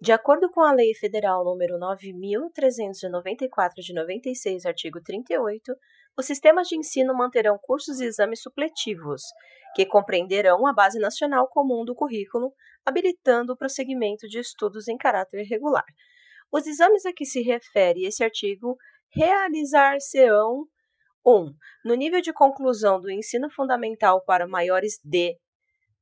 De acordo com a Lei Federal nº 9.394 de 96, artigo 38, os sistemas de ensino manterão cursos e exames supletivos, que compreenderão a Base Nacional Comum do Currículo, habilitando o prosseguimento de estudos em caráter regular. Os exames a que se refere esse artigo realizar-se-ão 1. Um, no nível de conclusão do ensino fundamental para maiores de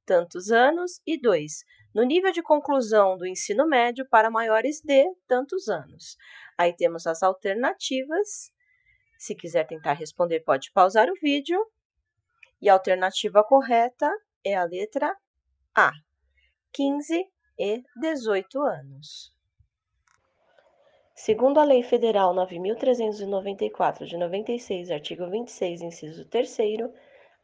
tantos anos e 2 no nível de conclusão do ensino médio para maiores de tantos anos. Aí temos as alternativas. Se quiser tentar responder, pode pausar o vídeo. E a alternativa correta é a letra A, 15 e 18 anos. Segundo a Lei Federal 9.394 de 96, artigo 26, inciso 3,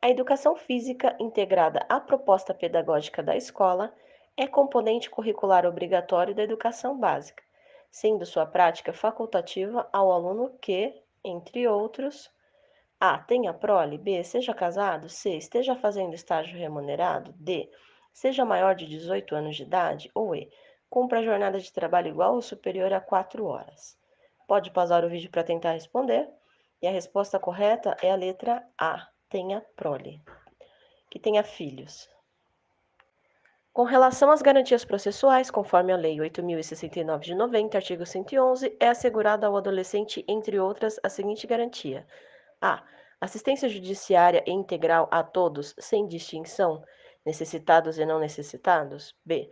a educação física, integrada à proposta pedagógica da escola, é componente curricular obrigatório da educação básica, sendo sua prática facultativa ao aluno que, entre outros, a. tenha prole, b. seja casado, c. esteja fazendo estágio remunerado, d. seja maior de 18 anos de idade, ou e. cumpra jornada de trabalho igual ou superior a 4 horas. Pode pausar o vídeo para tentar responder, e a resposta correta é a letra A, tenha prole, que tenha filhos. Com relação às garantias processuais, conforme a Lei 8.069 de 90, artigo 111, é assegurada ao adolescente, entre outras, a seguinte garantia: a. Assistência judiciária integral a todos, sem distinção, necessitados e não necessitados. b.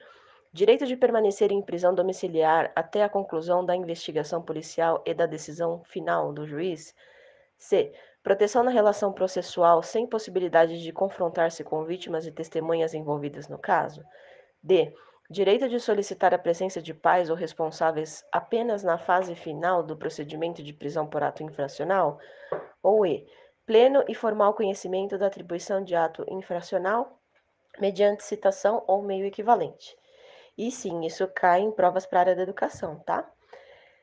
Direito de permanecer em prisão domiciliar até a conclusão da investigação policial e da decisão final do juiz. c. Proteção na relação processual sem possibilidade de confrontar-se com vítimas e testemunhas envolvidas no caso. D. Direito de solicitar a presença de pais ou responsáveis apenas na fase final do procedimento de prisão por ato infracional. Ou E. Pleno e formal conhecimento da atribuição de ato infracional mediante citação ou meio equivalente. E sim, isso cai em provas para a área da educação, tá?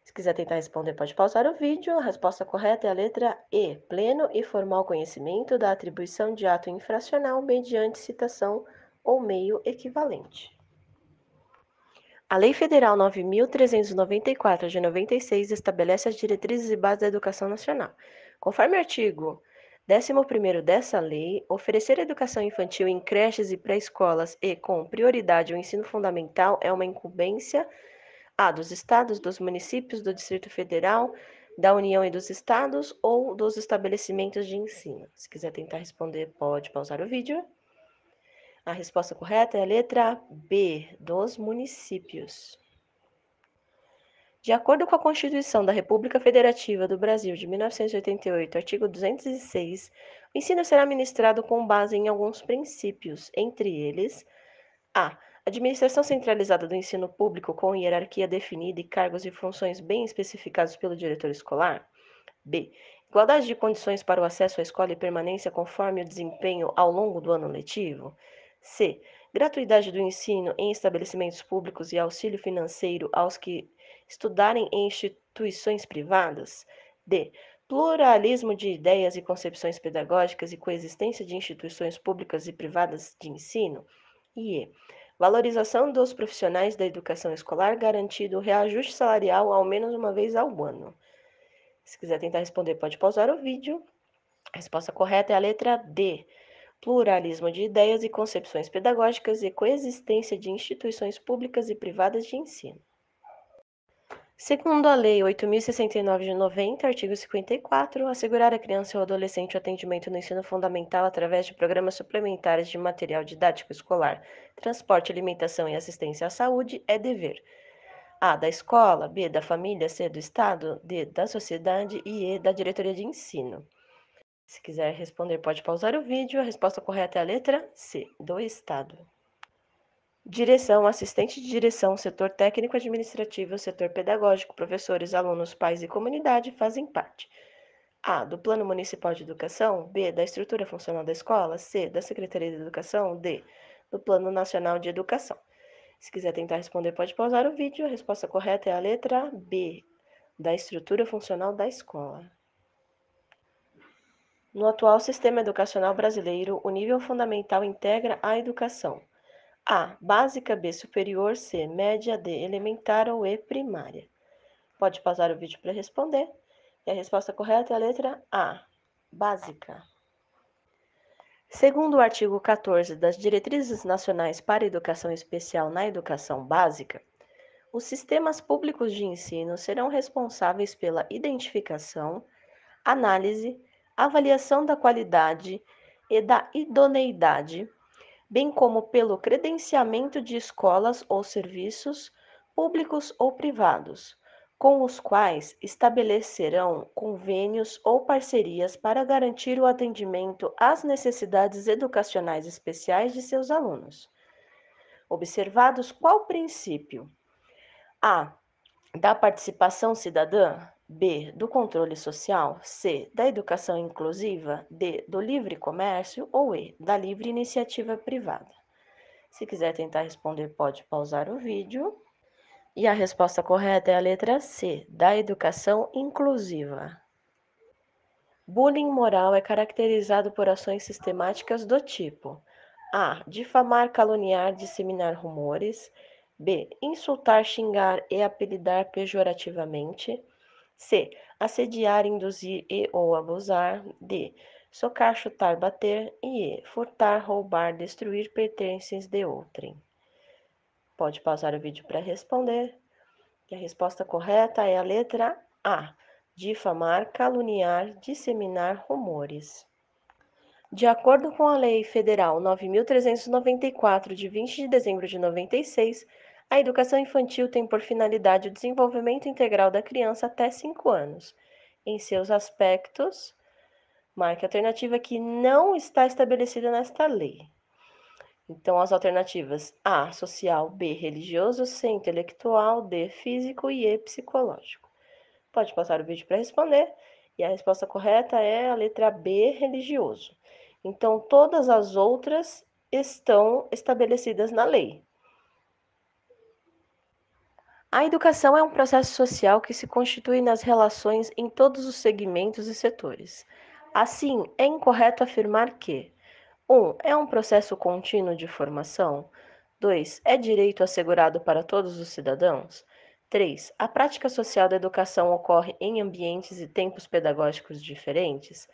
Se quiser tentar responder, pode pausar o vídeo. A resposta correta é a letra E, pleno e formal conhecimento da atribuição de ato infracional mediante citação ou meio equivalente. A Lei Federal 9.394 de 96 estabelece as diretrizes e bases da educação nacional. Conforme o artigo 11 dessa lei, oferecer educação infantil em creches e pré-escolas e, com prioridade, o ensino fundamental é uma incumbência a. Dos estados, dos municípios, do Distrito Federal, da União e dos estados ou dos estabelecimentos de ensino. Se quiser tentar responder, pode pausar o vídeo. A resposta correta é a letra B, dos municípios. De acordo com a Constituição da República Federativa do Brasil de 1988, artigo 206, o ensino será ministrado com base em alguns princípios, entre eles: a. Administração centralizada do ensino público com hierarquia definida e cargos e funções bem especificados pelo diretor escolar. B. Igualdade de condições para o acesso à escola e permanência conforme o desempenho ao longo do ano letivo. C. Gratuidade do ensino em estabelecimentos públicos e auxílio financeiro aos que estudarem em instituições privadas. D. Pluralismo de ideias e concepções pedagógicas e coexistência de instituições públicas e privadas de ensino. E Valorização dos profissionais da educação escolar, garantido reajuste salarial ao menos uma vez ao ano. Se quiser tentar responder, pode pausar o vídeo. A resposta correta é a letra D. Pluralismo de ideias e concepções pedagógicas e coexistência de instituições públicas e privadas de ensino. Segundo a Lei 8.069 de 90, artigo 54, assegurar à criança ou adolescente o atendimento no ensino fundamental através de programas suplementares de material didático escolar, transporte, alimentação e assistência à saúde é dever. A. Da escola, B. Da família, C. Do Estado, D. Da sociedade e E. Da diretoria de ensino. Se quiser responder, pode pausar o vídeo. A resposta correta é a letra C. Do Estado. Direção, assistente de direção, setor técnico administrativo, setor pedagógico, professores, alunos, pais e comunidade fazem parte. A. Do Plano Municipal de Educação. B. Da estrutura funcional da escola. C. Da Secretaria de Educação. D. Do Plano Nacional de Educação. Se quiser tentar responder, pode pausar o vídeo. A resposta correta é a letra B. Da estrutura funcional da escola. No atual sistema educacional brasileiro, o nível fundamental integra a educação. A. Básica B superior, C. Média D. Elementar ou E primária. Pode pausar o vídeo para responder. E a resposta correta é a letra A. Básica. Segundo o artigo 14 das Diretrizes Nacionais para Educação Especial na Educação Básica, os sistemas públicos de ensino serão responsáveis pela identificação, análise, avaliação da qualidade e da idoneidade bem como pelo credenciamento de escolas ou serviços, públicos ou privados, com os quais estabelecerão convênios ou parcerias para garantir o atendimento às necessidades educacionais especiais de seus alunos. Observados qual princípio? A. Da participação cidadã, B. Do controle social. C. Da educação inclusiva. D. Do livre comércio. Ou E. Da livre iniciativa privada. Se quiser tentar responder, pode pausar o vídeo. E a resposta correta é a letra C. Da educação inclusiva. Bullying moral é caracterizado por ações sistemáticas do tipo: A. Difamar, caluniar, disseminar rumores. B. Insultar, xingar e apelidar pejorativamente. C. Assediar, induzir e ou abusar. D. Socar, chutar, bater. E. Furtar, roubar, destruir pertences de outrem. Pode pausar o vídeo para responder. E a resposta correta é a letra A. Difamar, caluniar, disseminar rumores. De acordo com a Lei Federal 9.394, de 20 de dezembro de 96, a educação infantil tem por finalidade o desenvolvimento integral da criança até 5 anos, em seus aspectos, marque a alternativa que não está estabelecida nesta lei. Então, as alternativas A, social, B, religioso, C, intelectual, D, físico e E, psicológico. Pode passar o vídeo para responder. E a resposta correta é a letra B, religioso. Então, todas as outras estão estabelecidas na lei. A educação é um processo social que se constitui nas relações em todos os segmentos e setores. Assim, é incorreto afirmar que 1. Um, é um processo contínuo de formação. 2. É direito assegurado para todos os cidadãos. 3. A prática social da educação ocorre em ambientes e tempos pedagógicos diferentes.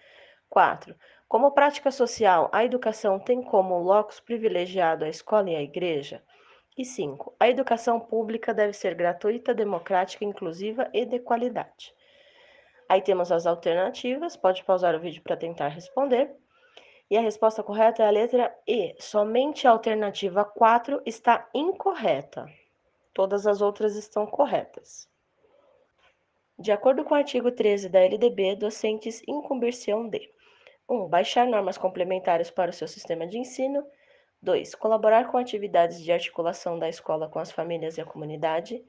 4. Como prática social, a educação tem como locus privilegiado a escola e a igreja. E 5. A educação pública deve ser gratuita, democrática, inclusiva e de qualidade. Aí temos as alternativas, pode pausar o vídeo para tentar responder. E a resposta correta é a letra E. Somente a alternativa 4 está incorreta. Todas as outras estão corretas. De acordo com o artigo 13 da LDB, docentes incumbir-se-ão de 1. Um, baixar normas complementares para o seu sistema de ensino. 2. Colaborar com atividades de articulação da escola com as famílias e a comunidade.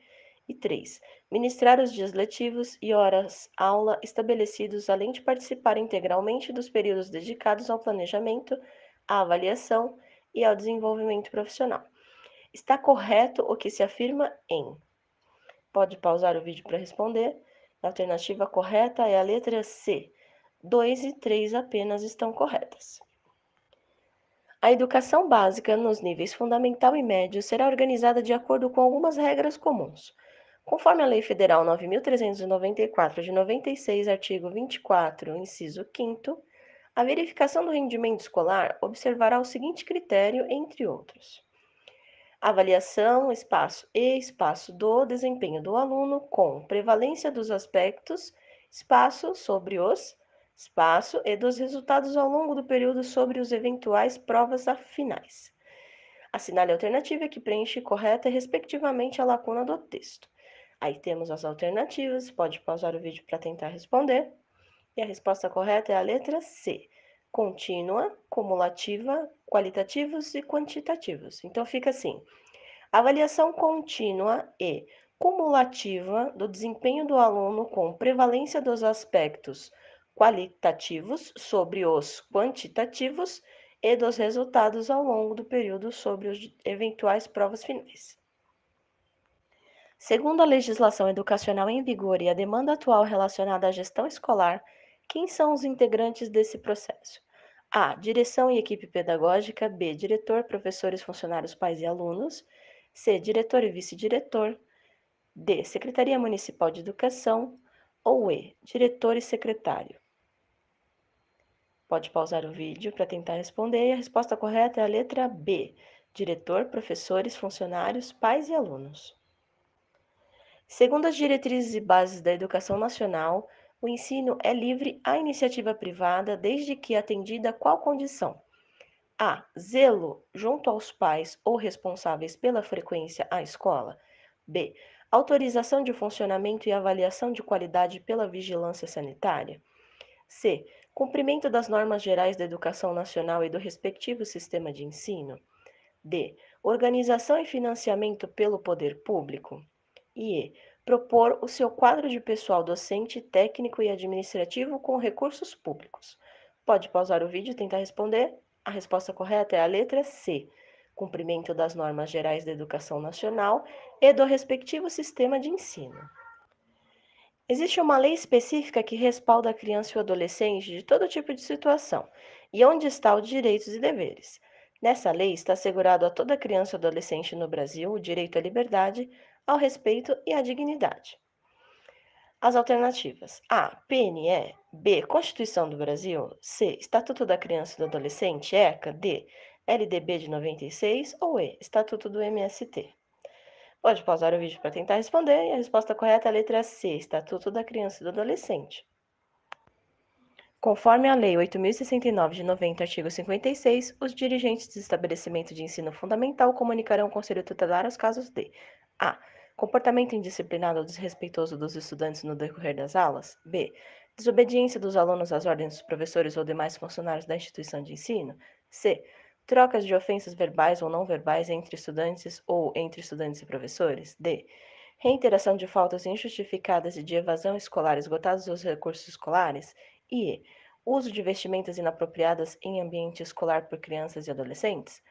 E 3. Ministrar os dias letivos e horas-aula estabelecidos, além de participar integralmente dos períodos dedicados ao planejamento, à avaliação e ao desenvolvimento profissional. Está correto o que se afirma em. Pode pausar o vídeo para responder. A alternativa correta é a letra C. 2 e 3 apenas estão corretas. A educação básica nos níveis fundamental e médio será organizada de acordo com algumas regras comuns. Conforme a Lei Federal 9394 de 96, artigo 24, inciso 5 a verificação do rendimento escolar observará o seguinte critério, entre outros: avaliação, espaço e espaço do desempenho do aluno com prevalência dos aspectos, espaço sobre os espaço e dos resultados ao longo do período sobre os eventuais provas finais. Assinale a alternativa é que preenche correta respectivamente a lacuna do texto. Aí temos as alternativas, pode pausar o vídeo para tentar responder. E a resposta correta é a letra C. Contínua, cumulativa, qualitativos e quantitativos. Então fica assim: avaliação contínua e cumulativa do desempenho do aluno com prevalência dos aspectos qualitativos sobre os quantitativos e dos resultados ao longo do período sobre as eventuais provas finais. Segundo a legislação educacional em vigor e a demanda atual relacionada à gestão escolar, quem são os integrantes desse processo? A. Direção e equipe pedagógica. B. Diretor, professores, funcionários, pais e alunos. C. Diretor e vice-diretor. D. Secretaria Municipal de Educação. Ou E. Diretor e secretário. Pode pausar o vídeo para tentar responder e a resposta correta é a letra B: diretor, professores, funcionários, pais e alunos. Segundo as diretrizes e bases da educação nacional, o ensino é livre à iniciativa privada desde que atendida qual condição? A. Zelo junto aos pais ou responsáveis pela frequência à escola. B. Autorização de funcionamento e avaliação de qualidade pela vigilância sanitária. C cumprimento das normas gerais da educação nacional e do respectivo sistema de ensino. D. Organização e financiamento pelo poder público. E. Propor o seu quadro de pessoal docente, técnico e administrativo com recursos públicos. Pode pausar o vídeo e tentar responder. A resposta correta é a letra C. Cumprimento das normas gerais da educação nacional e do respectivo sistema de ensino. Existe uma lei específica que respalda a criança e o adolescente de todo tipo de situação e onde está os direitos e deveres. Nessa lei está assegurado a toda criança e adolescente no Brasil o direito à liberdade, ao respeito e à dignidade. As alternativas: A. PNE, B. Constituição do Brasil, C. Estatuto da Criança e do Adolescente, ECA, D. LDB de 96 ou E. Estatuto do MST. Pode pausar o vídeo para tentar responder e a resposta correta é a letra C, Estatuto da Criança e do Adolescente. Conforme a Lei 8.069 de 90, artigo 56, os dirigentes de estabelecimento de ensino fundamental comunicarão ao Conselho Tutelar os casos de A. Comportamento indisciplinado ou desrespeitoso dos estudantes no decorrer das aulas. B. Desobediência dos alunos às ordens dos professores ou demais funcionários da instituição de ensino. C trocas de ofensas verbais ou não verbais entre estudantes ou entre estudantes e professores. D. Reiteração de faltas injustificadas e de evasão escolar esgotados os recursos escolares. E. Uso de vestimentas inapropriadas em ambiente escolar por crianças e adolescentes.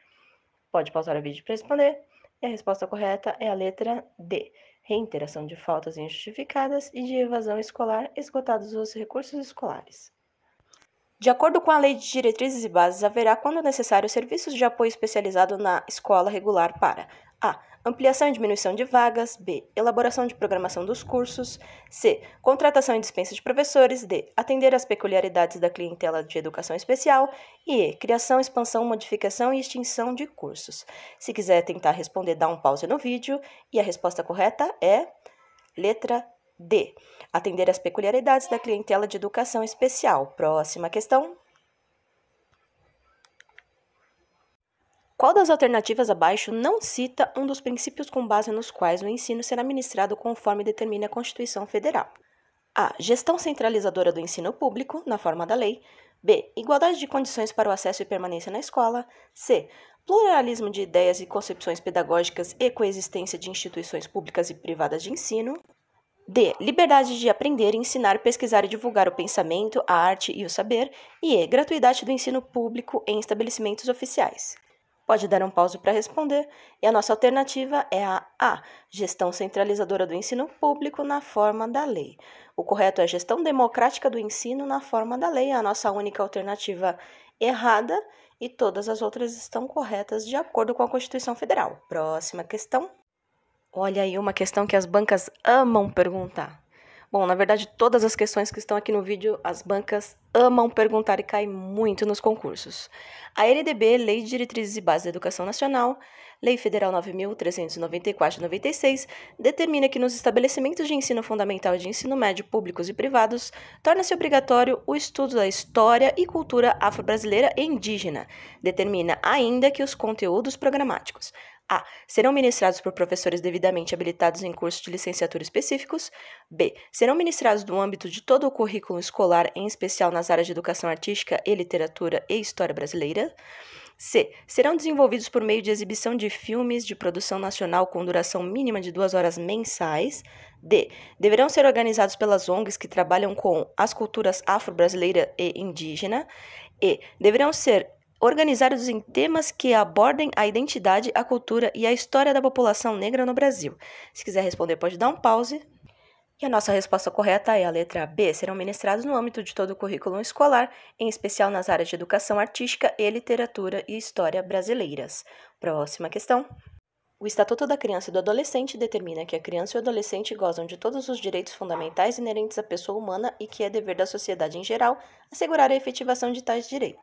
Pode pausar o vídeo para responder. E a resposta correta é a letra D. Reiteração de faltas injustificadas e de evasão escolar esgotados os recursos escolares. De acordo com a Lei de Diretrizes e Bases, haverá, quando necessário, serviços de apoio especializado na escola regular para a. Ampliação e diminuição de vagas. B. Elaboração de programação dos cursos. C. Contratação e dispensa de professores. D. Atender às peculiaridades da clientela de educação especial. E Criação, expansão, modificação e extinção de cursos. Se quiser tentar responder, dá um pause no vídeo. E a resposta correta é letra D. Atender às peculiaridades da clientela de educação especial. Próxima questão. Qual das alternativas abaixo não cita um dos princípios com base nos quais o ensino será ministrado conforme determina a Constituição Federal? A. Gestão centralizadora do ensino público, na forma da lei. B. Igualdade de condições para o acesso e permanência na escola. C. Pluralismo de ideias e concepções pedagógicas e coexistência de instituições públicas e privadas de ensino. D. Liberdade de aprender, ensinar, pesquisar e divulgar o pensamento, a arte e o saber. E E. É gratuidade do ensino público em estabelecimentos oficiais. Pode dar um pauso para responder. E a nossa alternativa é a A. Gestão centralizadora do ensino público na forma da lei. O correto é a gestão democrática do ensino na forma da lei. É a nossa única alternativa errada. E todas as outras estão corretas de acordo com a Constituição Federal. Próxima questão. Olha aí uma questão que as bancas amam perguntar. Bom, na verdade, todas as questões que estão aqui no vídeo, as bancas amam perguntar e caem muito nos concursos. A LDB, Lei de Diretrizes e Bases da Educação Nacional, Lei Federal 9.394 de 96, determina que nos estabelecimentos de ensino fundamental e de ensino médio públicos e privados, torna-se obrigatório o estudo da história e cultura afro-brasileira e indígena. Determina ainda que os conteúdos programáticos, a. Serão ministrados por professores devidamente habilitados em cursos de licenciatura específicos. B. Serão ministrados no âmbito de todo o currículo escolar, em especial nas áreas de educação artística e literatura e história brasileira. C. Serão desenvolvidos por meio de exibição de filmes de produção nacional com duração mínima de duas horas mensais. D. Deverão ser organizados pelas ONGs que trabalham com as culturas afro-brasileira e indígena. E. Deverão ser organizados em temas que abordem a identidade, a cultura e a história da população negra no Brasil. Se quiser responder, pode dar um pause. E a nossa resposta correta é a letra B. Serão ministrados no âmbito de todo o currículo escolar, em especial nas áreas de educação artística e literatura e história brasileiras. Próxima questão. O Estatuto da Criança e do Adolescente determina que a criança e o adolescente gozam de todos os direitos fundamentais inerentes à pessoa humana e que é dever da sociedade em geral assegurar a efetivação de tais direitos.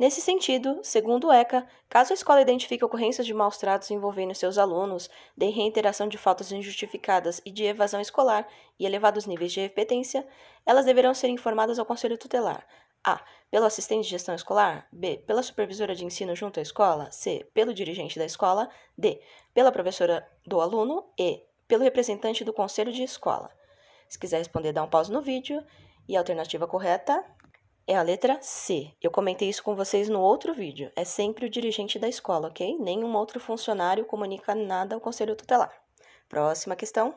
Nesse sentido, segundo o ECA, caso a escola identifique ocorrências de maus tratos envolvendo seus alunos, de reiteração de faltas injustificadas e de evasão escolar e elevados níveis de repetência, elas deverão ser informadas ao Conselho Tutelar. A. Pelo assistente de gestão escolar. B. Pela supervisora de ensino junto à escola. C. Pelo dirigente da escola. D. Pela professora do aluno. E. Pelo representante do conselho de escola. Se quiser responder, dá um pause no vídeo. E a alternativa correta é a letra C. Eu comentei isso com vocês no outro vídeo. É sempre o dirigente da escola, ok? Nenhum outro funcionário comunica nada ao conselho tutelar. Próxima questão.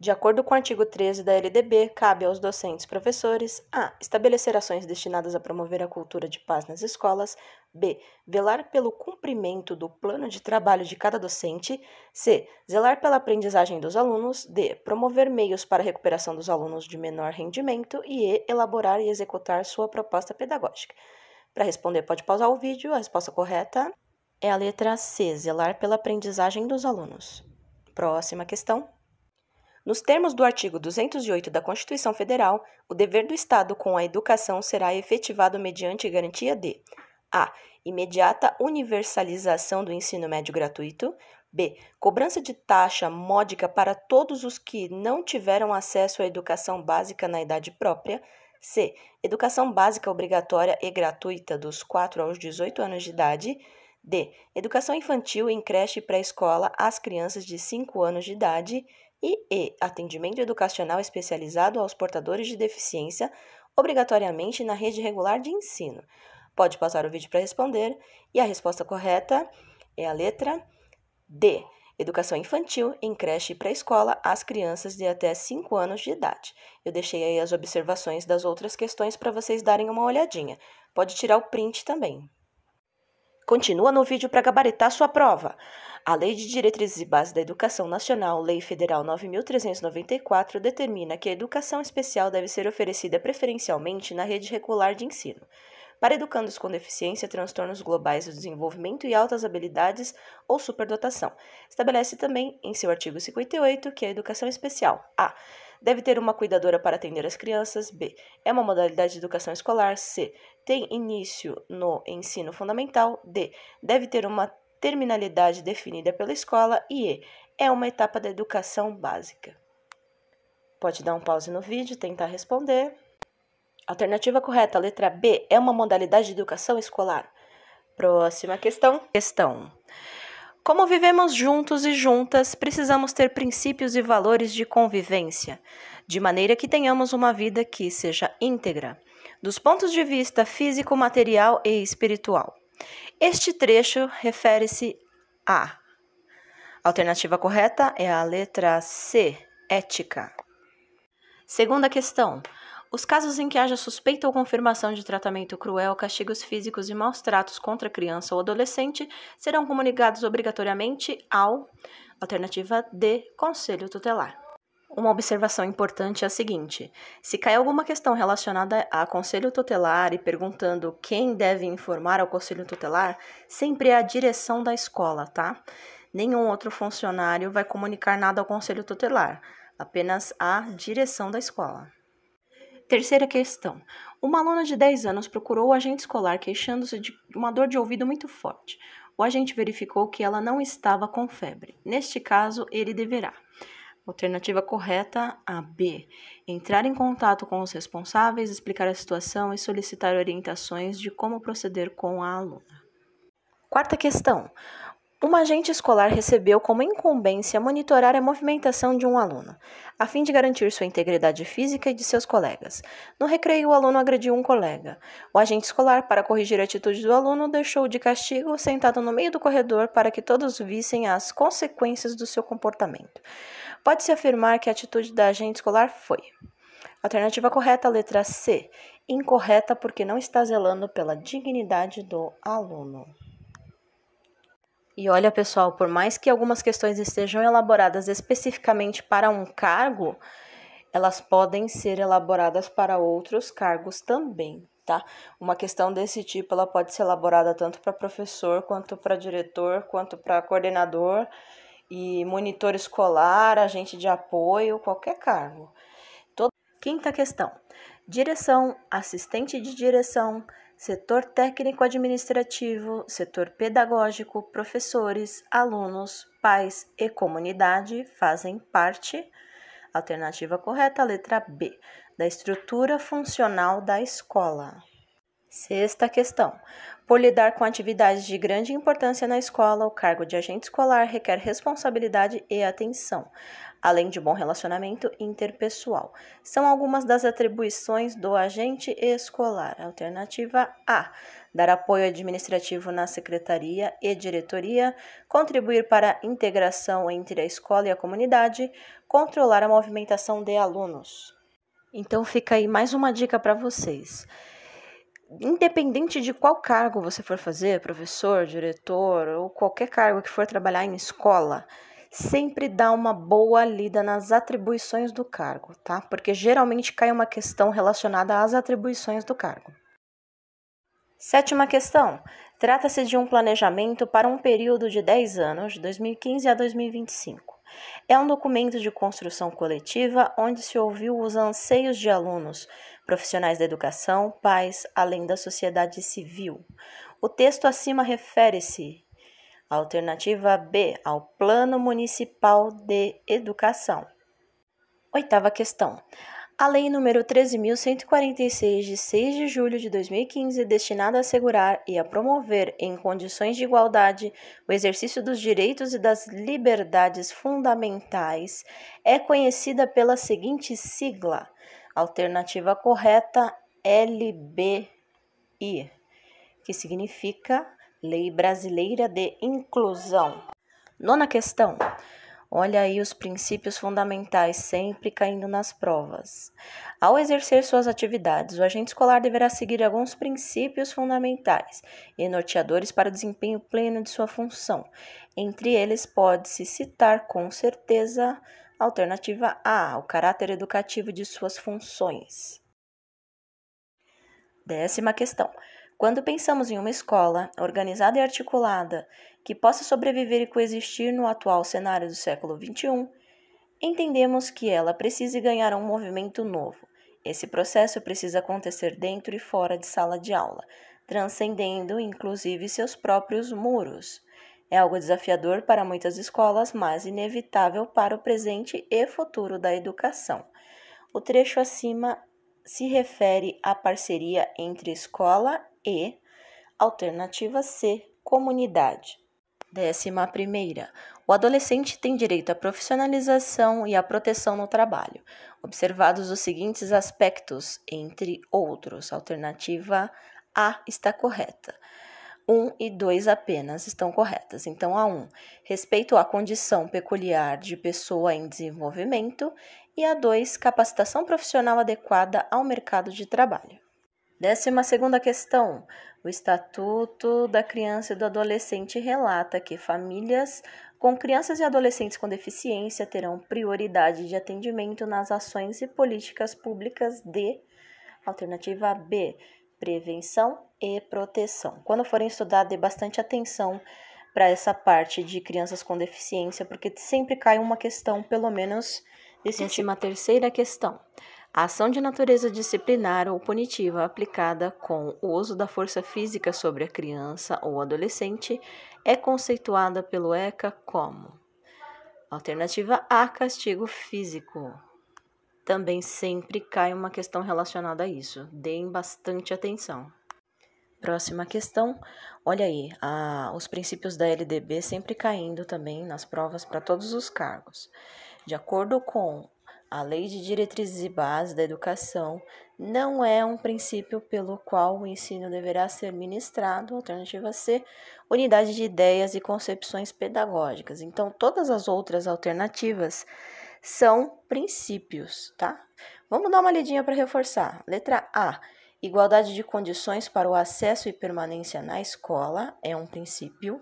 De acordo com o artigo 13 da LDB, cabe aos docentes professores a. estabelecer ações destinadas a promover a cultura de paz nas escolas, b. velar pelo cumprimento do plano de trabalho de cada docente, c. zelar pela aprendizagem dos alunos, d. promover meios para a recuperação dos alunos de menor rendimento e e. elaborar e executar sua proposta pedagógica. Para responder, pode pausar o vídeo, a resposta correta é a letra C, zelar pela aprendizagem dos alunos. Próxima questão. Nos termos do artigo 208 da Constituição Federal, o dever do Estado com a educação será efetivado mediante garantia de: a. Imediata universalização do ensino médio gratuito. B. Cobrança de taxa módica para todos os que não tiveram acesso à educação básica na idade própria. C. Educação básica obrigatória e gratuita dos 4 aos 18 anos de idade. D. Educação infantil em creche e pré-escola às crianças de 5 anos de idade e E. Atendimento educacional especializado aos portadores de deficiência, obrigatoriamente na rede regular de ensino. Pode passar o vídeo para responder e a resposta correta é a letra D. Educação infantil em creche e pré-escola às crianças de até 5 anos de idade. Eu deixei aí as observações das outras questões para vocês darem uma olhadinha. Pode tirar o print também. Continua no vídeo para gabaritar sua prova. A Lei de Diretrizes e Bases da Educação Nacional, Lei Federal 9.394, determina que a educação especial deve ser oferecida preferencialmente na rede regular de ensino, para educandos com deficiência, transtornos globais do desenvolvimento e altas habilidades ou superdotação. Estabelece também, em seu artigo 58, que a educação especial a. Deve ter uma cuidadora para atender as crianças. B. É uma modalidade de educação escolar. C. Tem início no ensino fundamental. D. Deve ter uma terminalidade definida pela escola e é uma etapa da educação básica. Pode dar um pause no vídeo e tentar responder. Alternativa correta, letra B, é uma modalidade de educação escolar. Próxima questão. Questão. Como vivemos juntos e juntas, precisamos ter princípios e valores de convivência, de maneira que tenhamos uma vida que seja íntegra, dos pontos de vista físico, material e espiritual. Este trecho refere-se a. alternativa correta é a letra C, ética. Segunda questão. Os casos em que haja suspeita ou confirmação de tratamento cruel, castigos físicos e maus tratos contra criança ou adolescente serão comunicados obrigatoriamente ao alternativa D, conselho tutelar. Uma observação importante é a seguinte: se cair alguma questão relacionada a conselho tutelar e perguntando quem deve informar ao conselho tutelar, sempre é a direção da escola, tá? Nenhum outro funcionário vai comunicar nada ao conselho tutelar, apenas a direção da escola. Terceira questão. Uma aluna de 10 anos procurou o agente escolar queixando-se de uma dor de ouvido muito forte. O agente verificou que ela não estava com febre. Neste caso, ele deverá Alternativa correta, a B. Entrar em contato com os responsáveis, explicar a situação e solicitar orientações de como proceder com a aluna. Quarta questão. Um agente escolar recebeu como incumbência monitorar a movimentação de um aluno, a fim de garantir sua integridade física e de seus colegas. No recreio, o aluno agrediu um colega. O agente escolar, para corrigir a atitude do aluno, deixou-o de castigo sentado no meio do corredor para que todos vissem as consequências do seu comportamento. Pode-se afirmar que a atitude da agente escolar foi. Alternativa correta, letra C. Incorreta porque não está zelando pela dignidade do aluno. E olha, pessoal, por mais que algumas questões estejam elaboradas especificamente para um cargo, elas podem ser elaboradas para outros cargos também, tá? Uma questão desse tipo, ela pode ser elaborada tanto para professor, quanto para diretor, quanto para coordenador e monitor escolar, agente de apoio, qualquer cargo. Toda... Quinta questão: direção, assistente de direção, setor técnico-administrativo, setor pedagógico, professores, alunos, pais e comunidade fazem parte, alternativa correta, letra B, da estrutura funcional da escola. Sexta questão. Por lidar com atividades de grande importância na escola, o cargo de agente escolar requer responsabilidade e atenção além de bom relacionamento interpessoal. São algumas das atribuições do agente escolar. Alternativa A: dar apoio administrativo na secretaria e diretoria, contribuir para a integração entre a escola e a comunidade, controlar a movimentação de alunos. Então fica aí mais uma dica para vocês independente de qual cargo você for fazer, professor, diretor ou qualquer cargo que for trabalhar em escola, sempre dá uma boa lida nas atribuições do cargo, tá? Porque geralmente cai uma questão relacionada às atribuições do cargo. Sétima questão. Trata-se de um planejamento para um período de 10 anos, de 2015 a 2025. É um documento de construção coletiva onde se ouviu os anseios de alunos, profissionais da educação, pais, além da sociedade civil. O texto acima refere-se Alternativa B, ao Plano Municipal de Educação. Oitava questão. A Lei nº 13.146, de 6 de julho de 2015, destinada a assegurar e a promover, em condições de igualdade, o exercício dos direitos e das liberdades fundamentais, é conhecida pela seguinte sigla: alternativa correta LBI, que significa Lei Brasileira de Inclusão. Nona questão. Olha aí os princípios fundamentais sempre caindo nas provas. Ao exercer suas atividades, o agente escolar deverá seguir alguns princípios fundamentais e norteadores para o desempenho pleno de sua função. Entre eles, pode-se citar com certeza alternativa A, o caráter educativo de suas funções. Décima questão. Quando pensamos em uma escola organizada e articulada que possa sobreviver e coexistir no atual cenário do século XXI, entendemos que ela precisa ganhar um movimento novo. Esse processo precisa acontecer dentro e fora de sala de aula, transcendendo inclusive seus próprios muros. É algo desafiador para muitas escolas, mas inevitável para o presente e futuro da educação. O trecho acima se refere à parceria entre escola e alternativa C, comunidade. Décima primeira, o adolescente tem direito à profissionalização e à proteção no trabalho, observados os seguintes aspectos, entre outros. Alternativa A está correta. 1 um e 2 apenas estão corretas. Então, a 1, um, respeito à condição peculiar de pessoa em desenvolvimento, e a 2, capacitação profissional adequada ao mercado de trabalho. Décima segunda questão. O Estatuto da Criança e do Adolescente relata que famílias com crianças e adolescentes com deficiência terão prioridade de atendimento nas ações e políticas públicas de alternativa B, prevenção e proteção. Quando forem estudar, dê bastante atenção para essa parte de crianças com deficiência, porque sempre cai uma questão, pelo menos, desse Décima tipo. terceira questão. A ação de natureza disciplinar ou punitiva aplicada com o uso da força física sobre a criança ou adolescente é conceituada pelo ECA como alternativa A castigo físico. Também sempre cai uma questão relacionada a isso. Deem bastante atenção. Próxima questão. Olha aí, a, os princípios da LDB sempre caindo também nas provas para todos os cargos. De acordo com a Lei de Diretrizes e Bases da Educação não é um princípio pelo qual o ensino deverá ser ministrado, alternativa C, unidade de ideias e concepções pedagógicas. Então, todas as outras alternativas são princípios, tá? Vamos dar uma lidinha para reforçar. Letra A. Igualdade de condições para o acesso e permanência na escola é um princípio.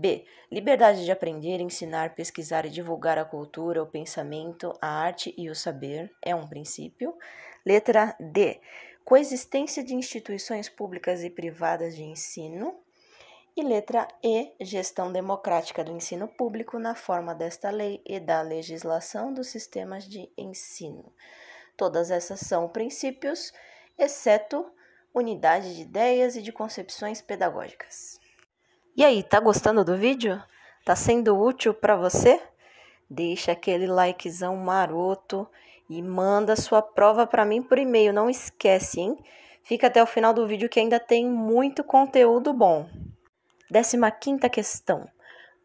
B. Liberdade de aprender, ensinar, pesquisar e divulgar a cultura, o pensamento, a arte e o saber é um princípio. Letra D. Coexistência de instituições públicas e privadas de ensino. E letra E. Gestão democrática do ensino público na forma desta lei e da legislação dos sistemas de ensino. Todas essas são princípios, exceto unidade de ideias e de concepções pedagógicas. E aí, tá gostando do vídeo? Tá sendo útil para você? Deixa aquele likezão maroto e manda sua prova para mim por e-mail, não esquece, hein? Fica até o final do vídeo que ainda tem muito conteúdo bom. 15 quinta questão.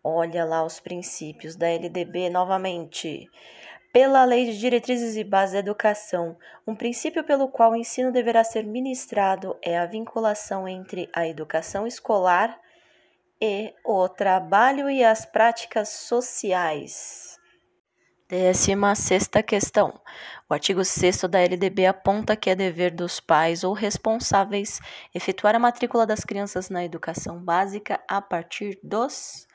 Olha lá os princípios da LDB novamente. Pela Lei de Diretrizes e Bases da Educação, um princípio pelo qual o ensino deverá ser ministrado é a vinculação entre a educação escolar e o trabalho e as práticas sociais. 16 questão. O artigo 6 da LDB aponta que é dever dos pais ou responsáveis efetuar a matrícula das crianças na educação básica a partir dos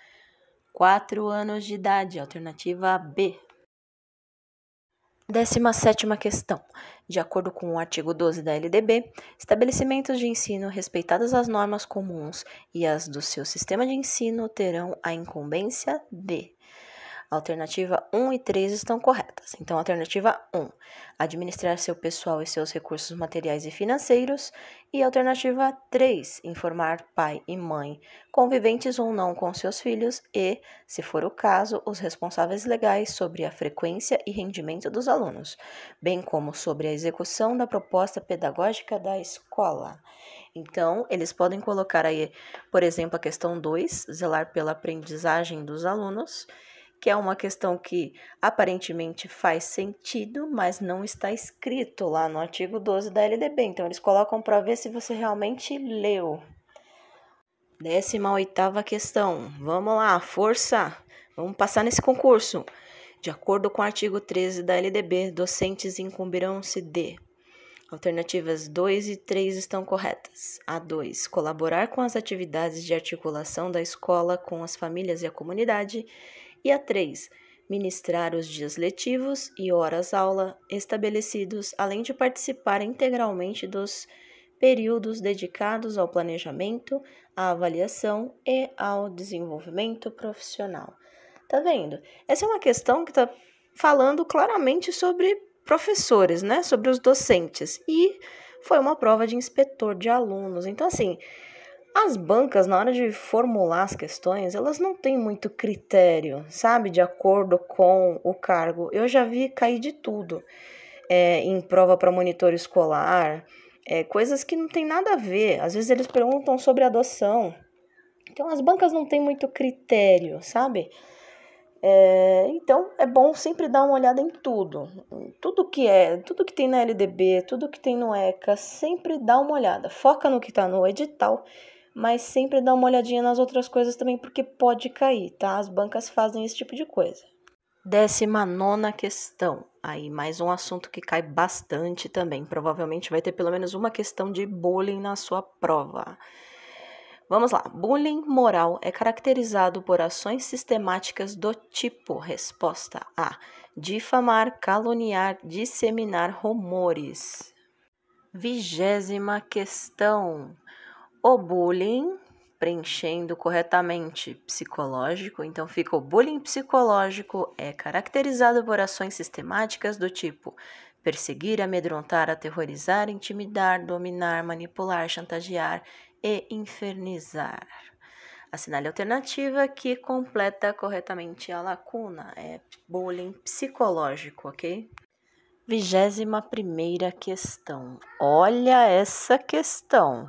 4 anos de idade. Alternativa B. 17 questão. De acordo com o artigo 12 da LDB, estabelecimentos de ensino respeitadas as normas comuns e as do seu sistema de ensino terão a incumbência de Alternativa 1 e 3 estão corretas. Então, alternativa 1, administrar seu pessoal e seus recursos materiais e financeiros. E alternativa 3, informar pai e mãe, conviventes ou não com seus filhos e, se for o caso, os responsáveis legais sobre a frequência e rendimento dos alunos, bem como sobre a execução da proposta pedagógica da escola. Então, eles podem colocar aí, por exemplo, a questão 2, zelar pela aprendizagem dos alunos que é uma questão que aparentemente faz sentido, mas não está escrito lá no artigo 12 da LDB. Então, eles colocam para ver se você realmente leu. 18ª questão. Vamos lá, força! Vamos passar nesse concurso. De acordo com o artigo 13 da LDB, docentes incumbirão-se de Alternativas 2 e 3 estão corretas. A 2, colaborar com as atividades de articulação da escola com as famílias e a comunidade. E a 3, ministrar os dias letivos e horas-aula estabelecidos, além de participar integralmente dos períodos dedicados ao planejamento, à avaliação e ao desenvolvimento profissional. Tá vendo? Essa é uma questão que está falando claramente sobre professores, né? Sobre os docentes. E foi uma prova de inspetor de alunos. Então, assim, as bancas, na hora de formular as questões, elas não têm muito critério, sabe? De acordo com o cargo. Eu já vi cair de tudo é, em prova para monitor escolar, é, coisas que não tem nada a ver. Às vezes eles perguntam sobre adoção. Então, as bancas não têm muito critério, sabe? É, então é bom sempre dar uma olhada em tudo, tudo que é, tudo que tem na LDB, tudo que tem no ECA, sempre dá uma olhada. Foca no que está no edital, mas sempre dá uma olhadinha nas outras coisas também, porque pode cair, tá? As bancas fazem esse tipo de coisa. Décima nona questão. Aí, mais um assunto que cai bastante também. Provavelmente vai ter pelo menos uma questão de bullying na sua prova. Vamos lá. Bullying moral é caracterizado por ações sistemáticas do tipo: resposta A. Difamar, caluniar, disseminar rumores. Vigésima questão. O bullying, preenchendo corretamente psicológico, então fica o bullying psicológico, é caracterizado por ações sistemáticas do tipo perseguir, amedrontar, aterrorizar, intimidar, dominar, manipular, chantagear, e infernizar. Assinale a alternativa que completa corretamente a lacuna. É bullying psicológico, ok? Vigésima primeira questão. Olha essa questão.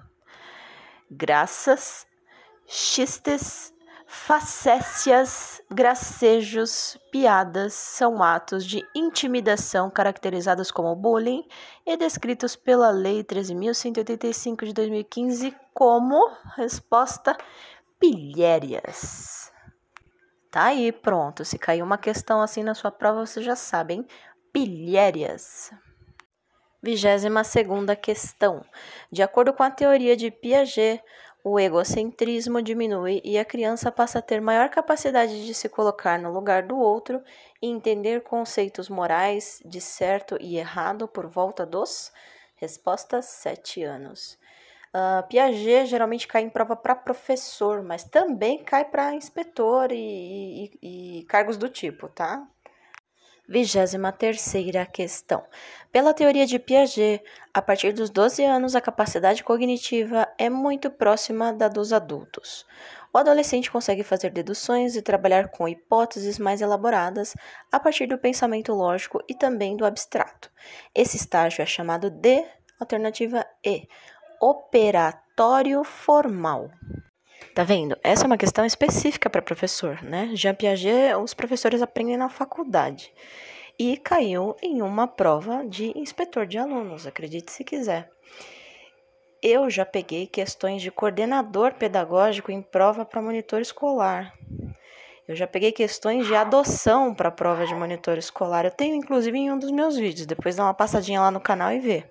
Graças, xistes Facécias, gracejos, piadas são atos de intimidação caracterizados como bullying e descritos pela Lei 13.185 de 2015 como resposta pilhérias. Tá aí, pronto. Se caiu uma questão assim na sua prova, vocês já sabem. Pilhérias. 22 segunda questão. De acordo com a teoria de Piaget, o egocentrismo diminui e a criança passa a ter maior capacidade de se colocar no lugar do outro e entender conceitos morais de certo e errado por volta dos Resposta 7 anos. Uh, Piaget geralmente cai em prova para professor, mas também cai para inspetor e, e, e cargos do tipo, tá? 23 questão. Pela teoria de Piaget, a partir dos 12 anos a capacidade cognitiva é muito próxima da dos adultos. O adolescente consegue fazer deduções e trabalhar com hipóteses mais elaboradas a partir do pensamento lógico e também do abstrato. Esse estágio é chamado de alternativa E, operatório formal. Tá vendo? Essa é uma questão específica para professor, né? Jean Piaget, é os professores aprendem na faculdade. E caiu em uma prova de inspetor de alunos, acredite se quiser. Eu já peguei questões de coordenador pedagógico em prova para monitor escolar. Eu já peguei questões de adoção para prova de monitor escolar. Eu tenho inclusive em um dos meus vídeos, depois dá uma passadinha lá no canal e vê.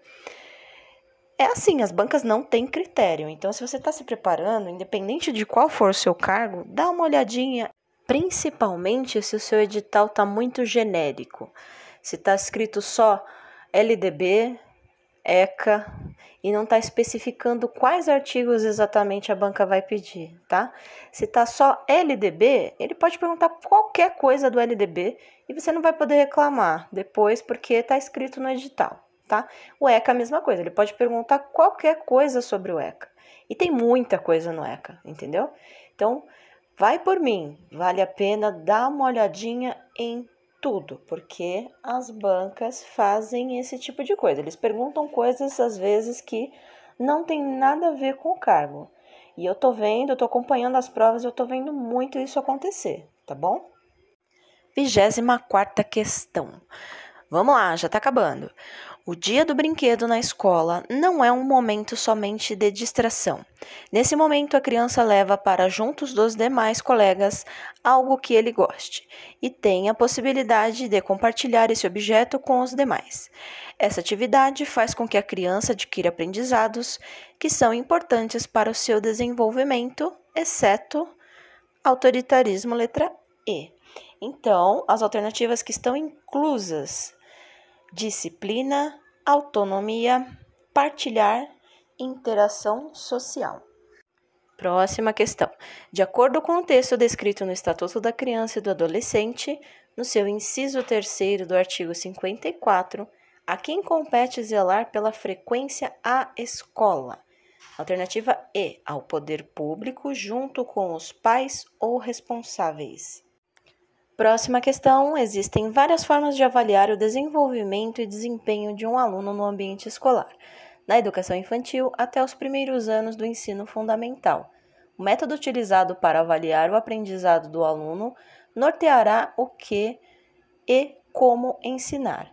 É assim, as bancas não têm critério. Então, se você está se preparando, independente de qual for o seu cargo, dá uma olhadinha, principalmente se o seu edital está muito genérico. Se está escrito só LDB, ECA e não está especificando quais artigos exatamente a banca vai pedir, tá? Se está só LDB, ele pode perguntar qualquer coisa do LDB e você não vai poder reclamar depois porque está escrito no edital tá? O ECA é a mesma coisa, ele pode perguntar qualquer coisa sobre o ECA. E tem muita coisa no ECA, entendeu? Então, vai por mim, vale a pena dar uma olhadinha em tudo, porque as bancas fazem esse tipo de coisa. Eles perguntam coisas às vezes que não tem nada a ver com o cargo. E eu tô vendo, eu tô acompanhando as provas, eu tô vendo muito isso acontecer, tá bom? 24 quarta questão. Vamos lá, já tá acabando. O dia do brinquedo na escola não é um momento somente de distração. Nesse momento, a criança leva para juntos dos demais colegas algo que ele goste e tem a possibilidade de compartilhar esse objeto com os demais. Essa atividade faz com que a criança adquira aprendizados que são importantes para o seu desenvolvimento, exceto autoritarismo letra E. Então, as alternativas que estão inclusas disciplina, autonomia, partilhar, interação social. Próxima questão. De acordo com o texto descrito no Estatuto da Criança e do Adolescente, no seu inciso 3 do artigo 54, a quem compete zelar pela frequência à escola? Alternativa E, ao poder público junto com os pais ou responsáveis. Próxima questão: existem várias formas de avaliar o desenvolvimento e desempenho de um aluno no ambiente escolar, da educação infantil até os primeiros anos do ensino fundamental. O método utilizado para avaliar o aprendizado do aluno norteará o que e como ensinar.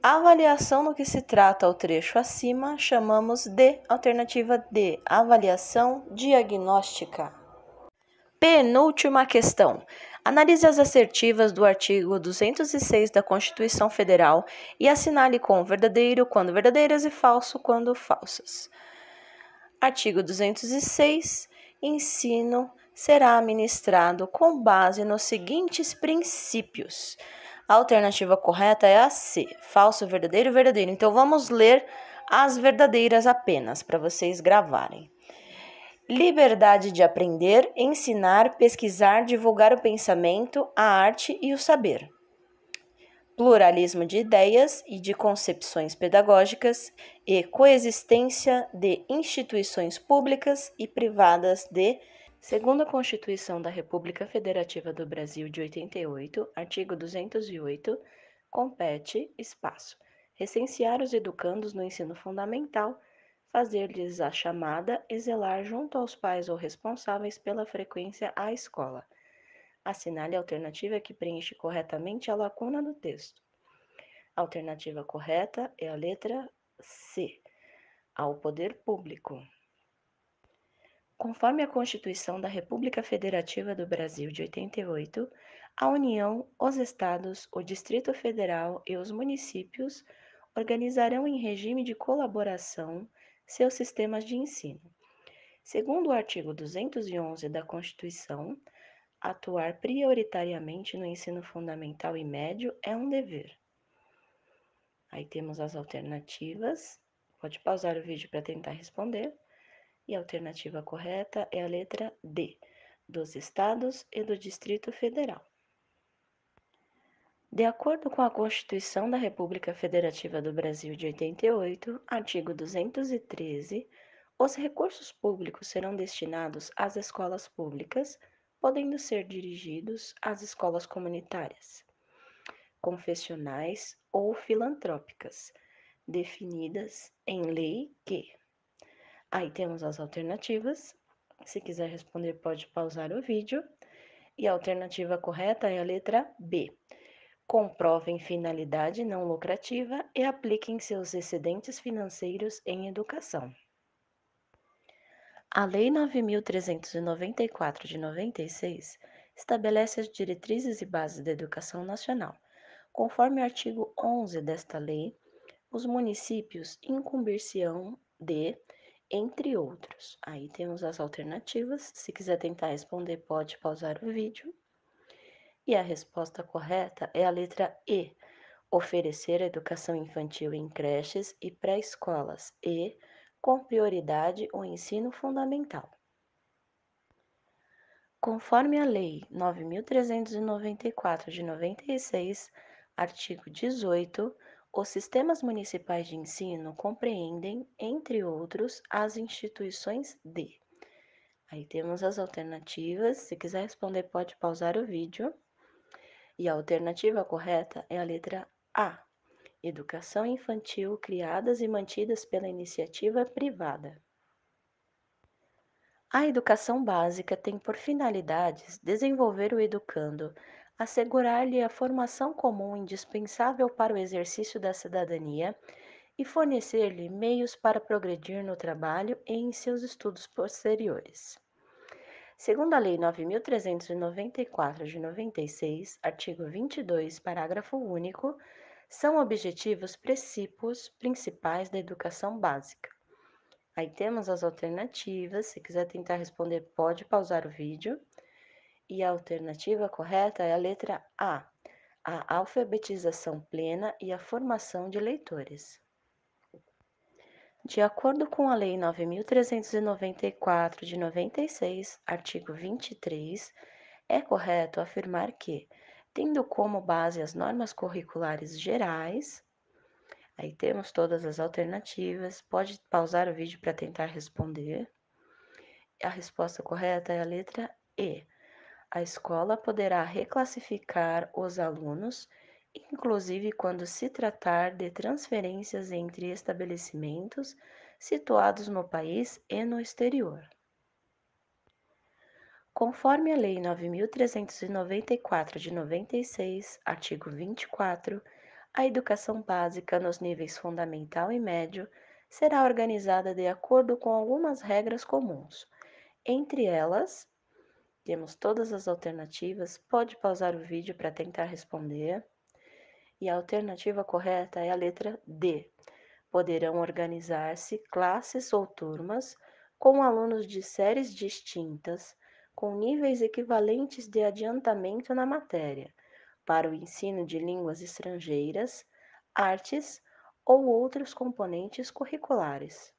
A avaliação no que se trata o trecho acima chamamos de alternativa D, avaliação diagnóstica. Penúltima questão. Analise as assertivas do artigo 206 da Constituição Federal e assinale com verdadeiro quando verdadeiras e falso quando falsas. Artigo 206. Ensino será administrado com base nos seguintes princípios. A alternativa correta é a C, falso, verdadeiro, verdadeiro. Então vamos ler as verdadeiras apenas para vocês gravarem. Liberdade de aprender, ensinar, pesquisar, divulgar o pensamento, a arte e o saber. Pluralismo de ideias e de concepções pedagógicas e coexistência de instituições públicas e privadas de. Segundo a Constituição da República Federativa do Brasil de 88, artigo 208, compete espaço. Recensear os educandos no ensino fundamental fazer-lhes a chamada e zelar junto aos pais ou responsáveis pela frequência à escola. Assinale a alternativa que preenche corretamente é a lacuna do texto. A alternativa correta é a letra C, ao poder público. Conforme a Constituição da República Federativa do Brasil de 88, a União, os Estados, o Distrito Federal e os municípios organizarão em regime de colaboração seus sistemas de ensino. Segundo o artigo 211 da Constituição, atuar prioritariamente no ensino fundamental e médio é um dever. Aí temos as alternativas. Pode pausar o vídeo para tentar responder. E a alternativa correta é a letra D, dos estados e do Distrito Federal. De acordo com a Constituição da República Federativa do Brasil de 88, artigo 213, os recursos públicos serão destinados às escolas públicas, podendo ser dirigidos às escolas comunitárias, confessionais ou filantrópicas, definidas em lei que. Aí temos as alternativas. Se quiser responder, pode pausar o vídeo. E a alternativa correta é a letra B comprovem finalidade não lucrativa e apliquem seus excedentes financeiros em educação. A Lei 9.394 de 96 estabelece as diretrizes e bases da educação nacional. Conforme o artigo 11 desta lei, os municípios incumbir-se-ão de, entre outros. Aí temos as alternativas. Se quiser tentar responder, pode pausar o vídeo e a resposta correta é a letra E. Oferecer educação infantil em creches e pré-escolas e, com prioridade, o ensino fundamental. Conforme a Lei 9.394 de 96, artigo 18, os sistemas municipais de ensino compreendem, entre outros, as instituições de. Aí temos as alternativas. Se quiser responder, pode pausar o vídeo. E a alternativa correta é a letra A. Educação infantil criadas e mantidas pela iniciativa privada. A educação básica tem por finalidades desenvolver o educando, assegurar-lhe a formação comum indispensável para o exercício da cidadania e fornecer-lhe meios para progredir no trabalho e em seus estudos posteriores. Segundo a Lei 9.394 de 96, artigo 22, parágrafo único, são objetivos princípios principais da educação básica. Aí temos as alternativas, se quiser tentar responder, pode pausar o vídeo. E a alternativa correta é a letra A, a alfabetização plena e a formação de leitores. De acordo com a Lei 9394 de 96, artigo 23, é correto afirmar que, tendo como base as normas curriculares gerais, aí temos todas as alternativas, pode pausar o vídeo para tentar responder. A resposta correta é a letra E. A escola poderá reclassificar os alunos inclusive quando se tratar de transferências entre estabelecimentos situados no país e no exterior. Conforme a Lei 9.394 de 96, artigo 24, a educação básica nos níveis fundamental e médio será organizada de acordo com algumas regras comuns. Entre elas, temos todas as alternativas, pode pausar o vídeo para tentar responder e a alternativa correta é a letra D. Poderão organizar-se classes ou turmas com alunos de séries distintas, com níveis equivalentes de adiantamento na matéria, para o ensino de línguas estrangeiras, artes ou outros componentes curriculares.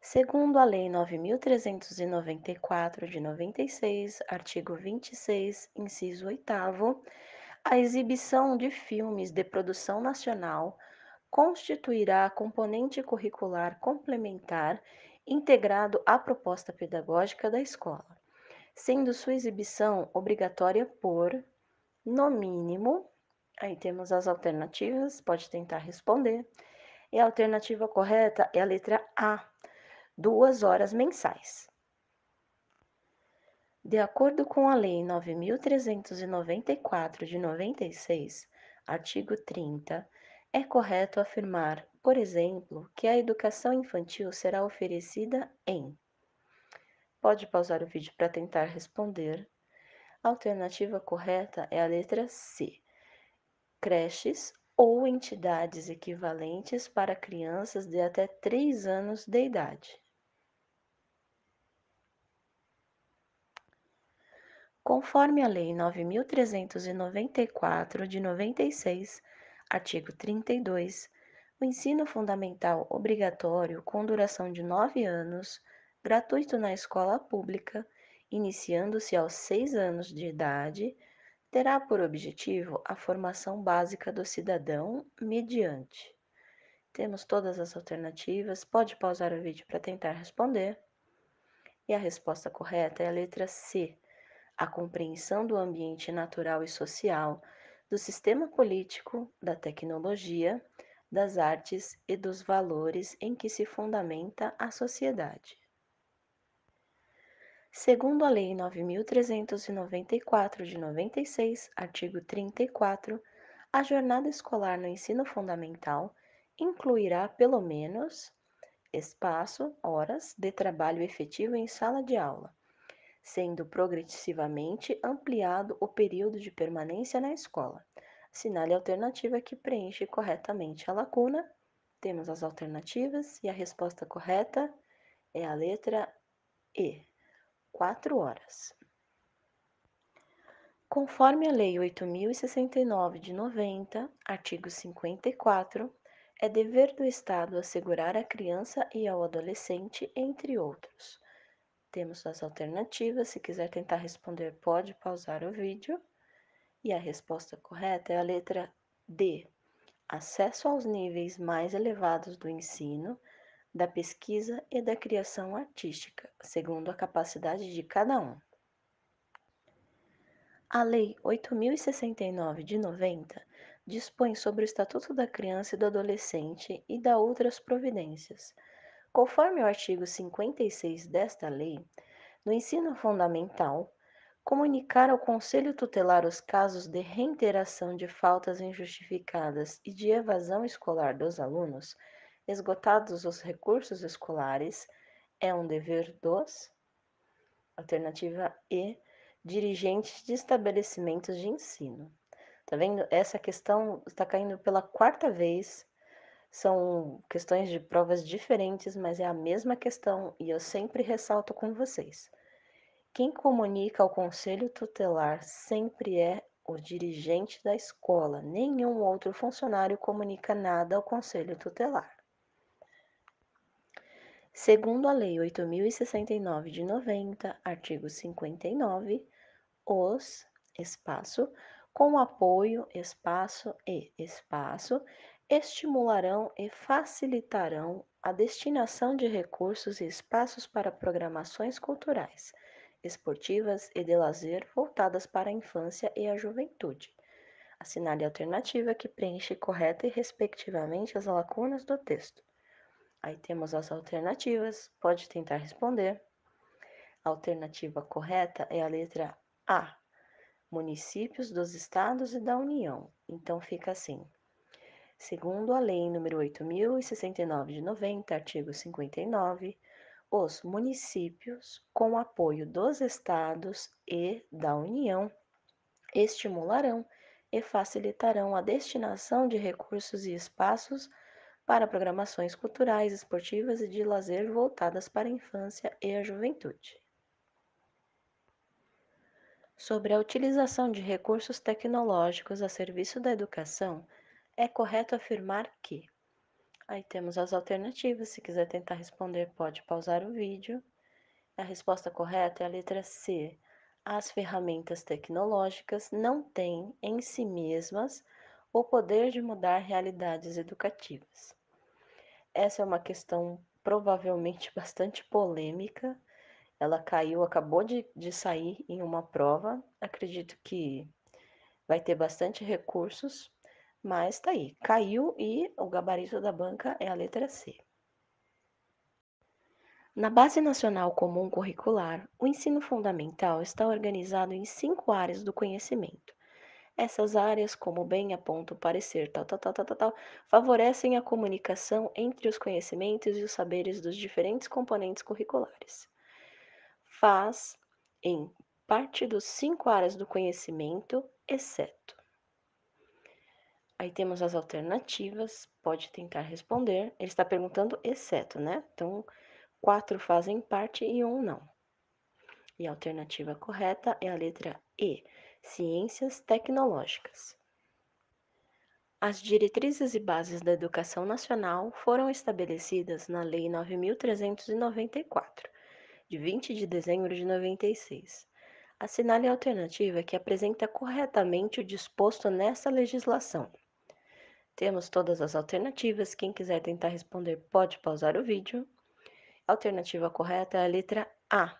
Segundo a Lei 9.394 de 96, artigo 26, inciso 8, a exibição de filmes de produção nacional constituirá componente curricular complementar integrado à proposta pedagógica da escola, sendo sua exibição obrigatória por, no mínimo, aí temos as alternativas, pode tentar responder. E a alternativa correta é a letra A, duas horas mensais. De acordo com a Lei 9.394 de 96, artigo 30, é correto afirmar, por exemplo, que a educação infantil será oferecida em. Pode pausar o vídeo para tentar responder. A alternativa correta é a letra C. Creches ou entidades equivalentes para crianças de até 3 anos de idade. conforme a Lei 9.394 de 96, artigo 32, o ensino fundamental obrigatório com duração de nove anos, gratuito na escola pública, iniciando-se aos seis anos de idade, terá por objetivo a formação básica do cidadão mediante. Temos todas as alternativas, pode pausar o vídeo para tentar responder. E a resposta correta é a letra C, a compreensão do ambiente natural e social, do sistema político, da tecnologia, das artes e dos valores em que se fundamenta a sociedade. Segundo a Lei 9.394 de 96, artigo 34, a jornada escolar no ensino fundamental incluirá, pelo menos, espaço, horas de trabalho efetivo em sala de aula, sendo progressivamente ampliado o período de permanência na escola. Sinale a alternativa que preenche corretamente a lacuna. Temos as alternativas e a resposta correta é a letra E, 4 horas. Conforme a Lei 8.069 de 90, artigo 54, é dever do Estado assegurar à criança e ao adolescente, entre outros, temos as alternativas. Se quiser tentar responder, pode pausar o vídeo. E a resposta correta é a letra D. Acesso aos níveis mais elevados do ensino, da pesquisa e da criação artística, segundo a capacidade de cada um. A Lei 8069 de 90 dispõe sobre o Estatuto da Criança e do Adolescente e dá outras providências. Conforme o artigo 56 desta lei, no ensino fundamental, comunicar ao Conselho Tutelar os casos de reiteração de faltas injustificadas e de evasão escolar dos alunos, esgotados os recursos escolares, é um dever dos. Alternativa E. Dirigentes de estabelecimentos de ensino. Tá vendo? Essa questão está caindo pela quarta vez são questões de provas diferentes, mas é a mesma questão e eu sempre ressalto com vocês. Quem comunica ao conselho tutelar sempre é o dirigente da escola, nenhum outro funcionário comunica nada ao conselho tutelar. Segundo a Lei 8069 de 90, artigo 59, os espaço com apoio espaço e espaço estimularão e facilitarão a destinação de recursos e espaços para programações culturais, esportivas e de lazer voltadas para a infância e a juventude. Assinale a alternativa que preenche correta e respectivamente as lacunas do texto. Aí temos as alternativas, pode tentar responder. A alternativa correta é a letra A, municípios dos estados e da União. Então fica assim: Segundo a Lei nº 8.069 de 90, artigo 59, os municípios, com apoio dos estados e da União, estimularão e facilitarão a destinação de recursos e espaços para programações culturais, esportivas e de lazer voltadas para a infância e a juventude. Sobre a utilização de recursos tecnológicos a serviço da educação, é correto afirmar que. Aí temos as alternativas. Se quiser tentar responder, pode pausar o vídeo. A resposta correta é a letra C. As ferramentas tecnológicas não têm em si mesmas o poder de mudar realidades educativas. Essa é uma questão provavelmente bastante polêmica. Ela caiu, acabou de, de sair em uma prova. Acredito que vai ter bastante recursos mas tá aí, caiu e o gabarito da banca é a letra C. Na Base Nacional Comum Curricular, o ensino fundamental está organizado em cinco áreas do conhecimento. Essas áreas, como bem aponta o parecer tal, tal, tal, tal, tal, tal, favorecem a comunicação entre os conhecimentos e os saberes dos diferentes componentes curriculares. Faz, em parte dos cinco áreas do conhecimento, exceto Aí temos as alternativas, pode tentar responder. Ele está perguntando exceto, né? Então, quatro fazem parte e um não. E a alternativa correta é a letra E, Ciências Tecnológicas. As diretrizes e bases da educação nacional foram estabelecidas na Lei 9394, de 20 de dezembro de 96. Assinale a alternativa que apresenta corretamente o disposto nessa legislação. Temos todas as alternativas. Quem quiser tentar responder, pode pausar o vídeo. Alternativa correta é a letra A.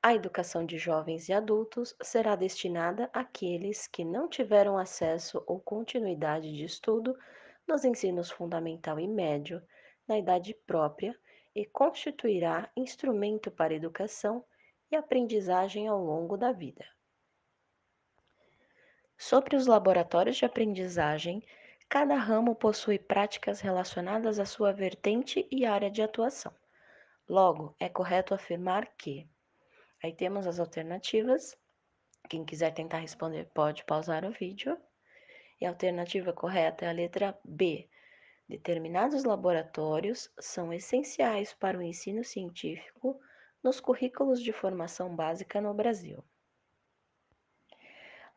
A educação de jovens e adultos será destinada àqueles que não tiveram acesso ou continuidade de estudo nos ensinos fundamental e médio, na idade própria, e constituirá instrumento para educação e aprendizagem ao longo da vida. Sobre os laboratórios de aprendizagem, Cada ramo possui práticas relacionadas à sua vertente e área de atuação. Logo, é correto afirmar que. Aí temos as alternativas. Quem quiser tentar responder pode pausar o vídeo. E a alternativa correta é a letra B. Determinados laboratórios são essenciais para o ensino científico nos currículos de formação básica no Brasil.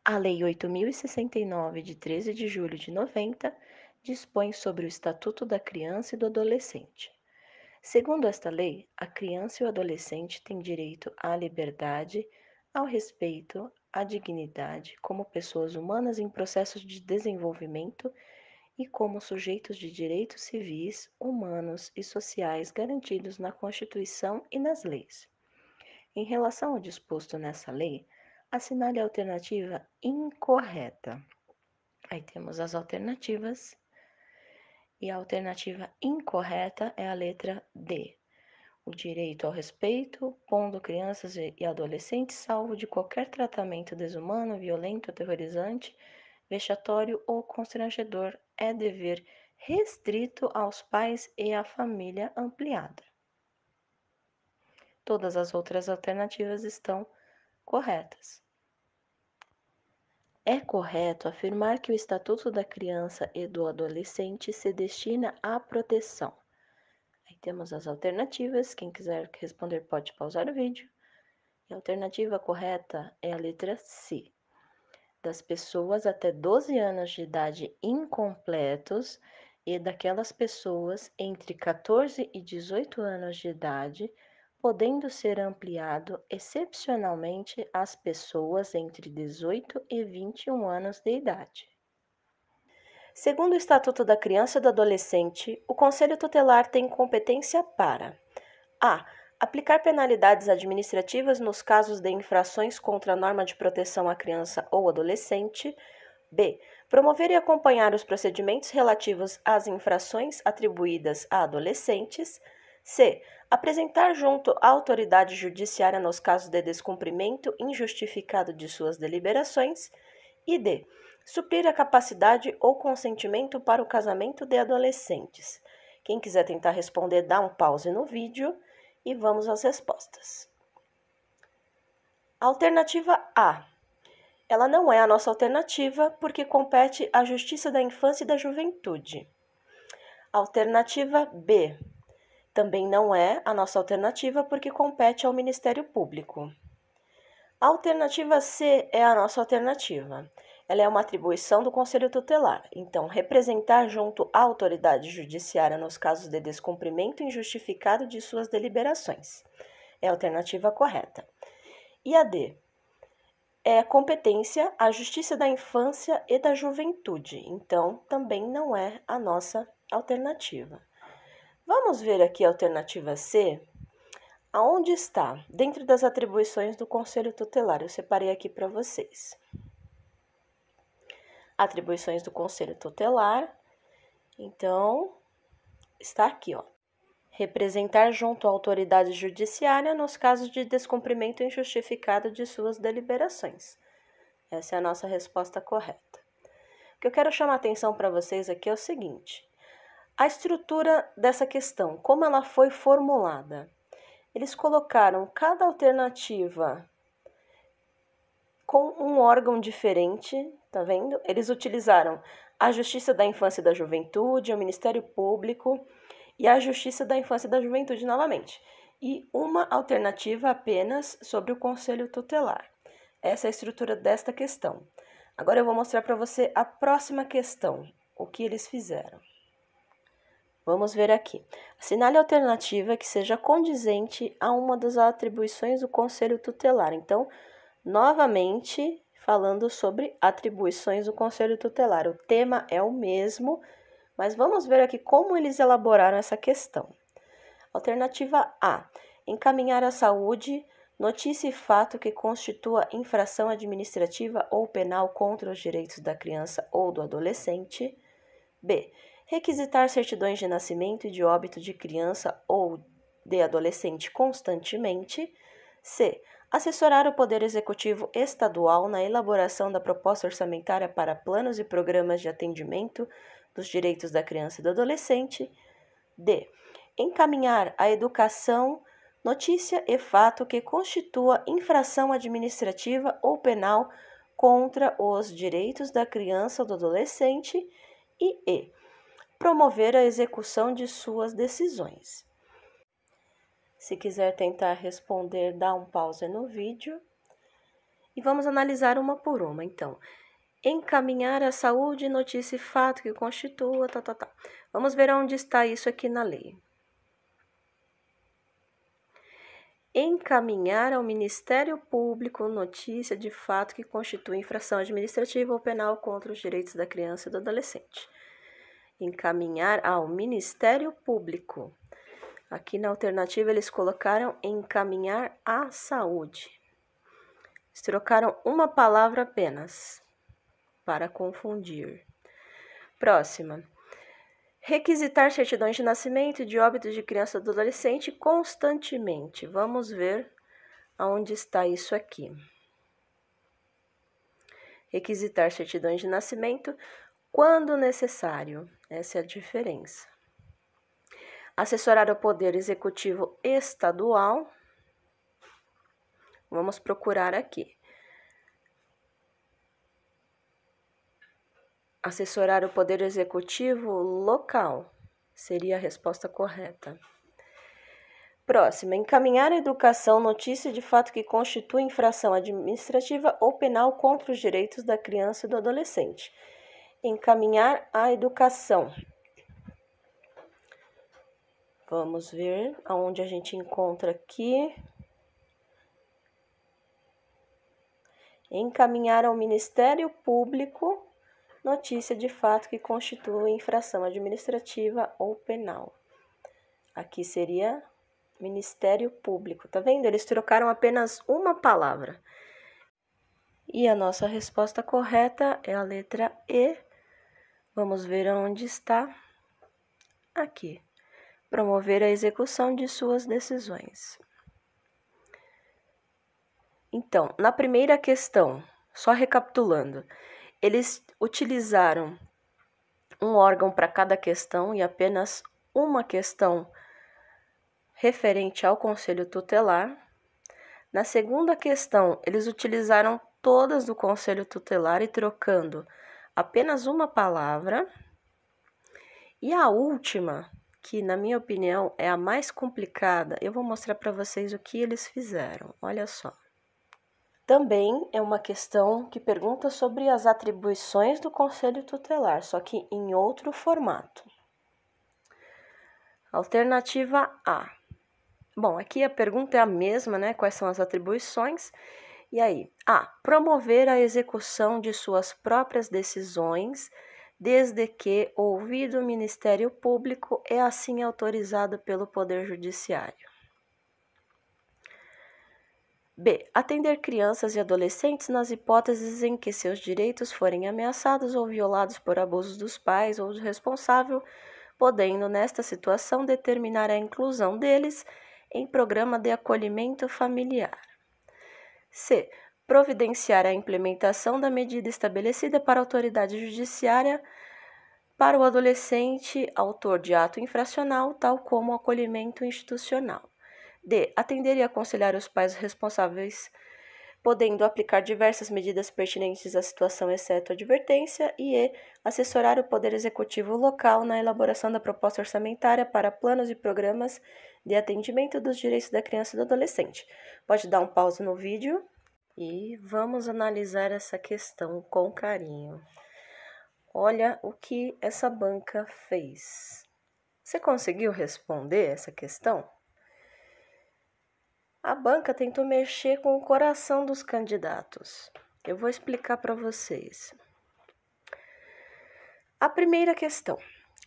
A Lei 8069, de 13 de julho de 90, dispõe sobre o Estatuto da Criança e do Adolescente. Segundo esta lei, a criança e o adolescente têm direito à liberdade, ao respeito, à dignidade como pessoas humanas em processos de desenvolvimento e como sujeitos de direitos civis, humanos e sociais garantidos na Constituição e nas leis. Em relação ao disposto nessa lei, assinale a alternativa incorreta. Aí temos as alternativas. E a alternativa incorreta é a letra D. O direito ao respeito, pondo crianças e adolescentes salvo de qualquer tratamento desumano, violento, aterrorizante, vexatório ou constrangedor é dever restrito aos pais e à família ampliada. Todas as outras alternativas estão corretas. É correto afirmar que o Estatuto da Criança e do Adolescente se destina à proteção. Aí temos as alternativas. Quem quiser responder pode pausar o vídeo. a alternativa correta é a letra C. Das pessoas até 12 anos de idade incompletos e daquelas pessoas entre 14 e 18 anos de idade podendo ser ampliado excepcionalmente às pessoas entre 18 e 21 anos de idade. Segundo o Estatuto da Criança e do Adolescente, o Conselho Tutelar tem competência para: a. aplicar penalidades administrativas nos casos de infrações contra a norma de proteção à criança ou adolescente, b. promover e acompanhar os procedimentos relativos às infrações atribuídas a adolescentes, C. Apresentar junto à autoridade judiciária nos casos de descumprimento injustificado de suas deliberações. E D. Suprir a capacidade ou consentimento para o casamento de adolescentes. Quem quiser tentar responder, dá um pause no vídeo e vamos às respostas. Alternativa A. Ela não é a nossa alternativa porque compete à Justiça da Infância e da Juventude. Alternativa B. Também não é a nossa alternativa porque compete ao Ministério Público. A alternativa C é a nossa alternativa. Ela é uma atribuição do Conselho Tutelar. Então, representar junto à autoridade judiciária nos casos de descumprimento injustificado de suas deliberações. É a alternativa correta. E a D, é competência à justiça da infância e da juventude, então também não é a nossa alternativa. Vamos ver aqui a alternativa C. Aonde está? Dentro das atribuições do Conselho Tutelar. Eu separei aqui para vocês. Atribuições do Conselho Tutelar. Então, está aqui, ó. Representar junto à autoridade judiciária nos casos de descumprimento injustificado de suas deliberações. Essa é a nossa resposta correta. O que eu quero chamar atenção para vocês aqui é o seguinte: a estrutura dessa questão, como ela foi formulada? Eles colocaram cada alternativa com um órgão diferente, tá vendo? Eles utilizaram a Justiça da Infância e da Juventude, o Ministério Público e a Justiça da Infância e da Juventude novamente, e uma alternativa apenas sobre o Conselho Tutelar. Essa é a estrutura desta questão. Agora eu vou mostrar para você a próxima questão, o que eles fizeram. Vamos ver aqui. Assinale a alternativa que seja condizente a uma das atribuições do Conselho Tutelar. Então, novamente, falando sobre atribuições do Conselho Tutelar. O tema é o mesmo, mas vamos ver aqui como eles elaboraram essa questão. Alternativa A: encaminhar à saúde notícia e fato que constitua infração administrativa ou penal contra os direitos da criança ou do adolescente. B requisitar certidões de nascimento e de óbito de criança ou de adolescente constantemente. C. Assessorar o Poder Executivo Estadual na elaboração da proposta orçamentária para planos e programas de atendimento dos direitos da criança e do adolescente. D. Encaminhar a educação, notícia e fato que constitua infração administrativa ou penal contra os direitos da criança ou do adolescente. E E promover a execução de suas decisões. Se quiser tentar responder, dá um pause no vídeo e vamos analisar uma por uma. Então, encaminhar a saúde, notícia e fato que constitua, tá, tá, tá. Vamos ver onde está isso aqui na lei. Encaminhar ao Ministério Público notícia de fato que constitui infração administrativa ou penal contra os direitos da criança e do adolescente encaminhar ao Ministério Público. Aqui na alternativa eles colocaram encaminhar à saúde. Eles trocaram uma palavra apenas para confundir. Próxima. Requisitar certidões de nascimento e de óbito de criança e adolescente constantemente. Vamos ver aonde está isso aqui. Requisitar certidões de nascimento quando necessário. Essa é a diferença. Assessorar o Poder Executivo Estadual. Vamos procurar aqui. Assessorar o Poder Executivo Local seria a resposta correta. Próxima, encaminhar a educação notícia de fato que constitui infração administrativa ou penal contra os direitos da criança e do adolescente encaminhar a educação. Vamos ver aonde a gente encontra aqui. Encaminhar ao Ministério Público notícia de fato que constitui infração administrativa ou penal. Aqui seria Ministério Público, tá vendo? Eles trocaram apenas uma palavra. E a nossa resposta correta é a letra E, Vamos ver onde está. Aqui. Promover a execução de suas decisões. Então, na primeira questão, só recapitulando, eles utilizaram um órgão para cada questão e apenas uma questão referente ao conselho tutelar. Na segunda questão, eles utilizaram todas do conselho tutelar e trocando apenas uma palavra. E a última, que na minha opinião é a mais complicada, eu vou mostrar para vocês o que eles fizeram. Olha só. Também é uma questão que pergunta sobre as atribuições do conselho tutelar, só que em outro formato. Alternativa A. Bom, aqui a pergunta é a mesma, né? Quais são as atribuições? E aí? A ah, promover a execução de suas próprias decisões, desde que ouvido o Ministério Público é assim autorizado pelo Poder Judiciário. B. Atender crianças e adolescentes nas hipóteses em que seus direitos forem ameaçados ou violados por abusos dos pais ou do responsável, podendo, nesta situação, determinar a inclusão deles em programa de acolhimento familiar. C. Providenciar a implementação da medida estabelecida para a autoridade judiciária para o adolescente autor de ato infracional, tal como acolhimento institucional. D. Atender e aconselhar os pais responsáveis podendo aplicar diversas medidas pertinentes à situação, exceto advertência, e E. Assessorar o Poder Executivo local na elaboração da proposta orçamentária para planos e programas de atendimento dos direitos da criança e do adolescente. Pode dar um pause no vídeo e vamos analisar essa questão com carinho. Olha o que essa banca fez. Você conseguiu responder essa questão? A banca tentou mexer com o coração dos candidatos. Eu vou explicar para vocês. A primeira questão: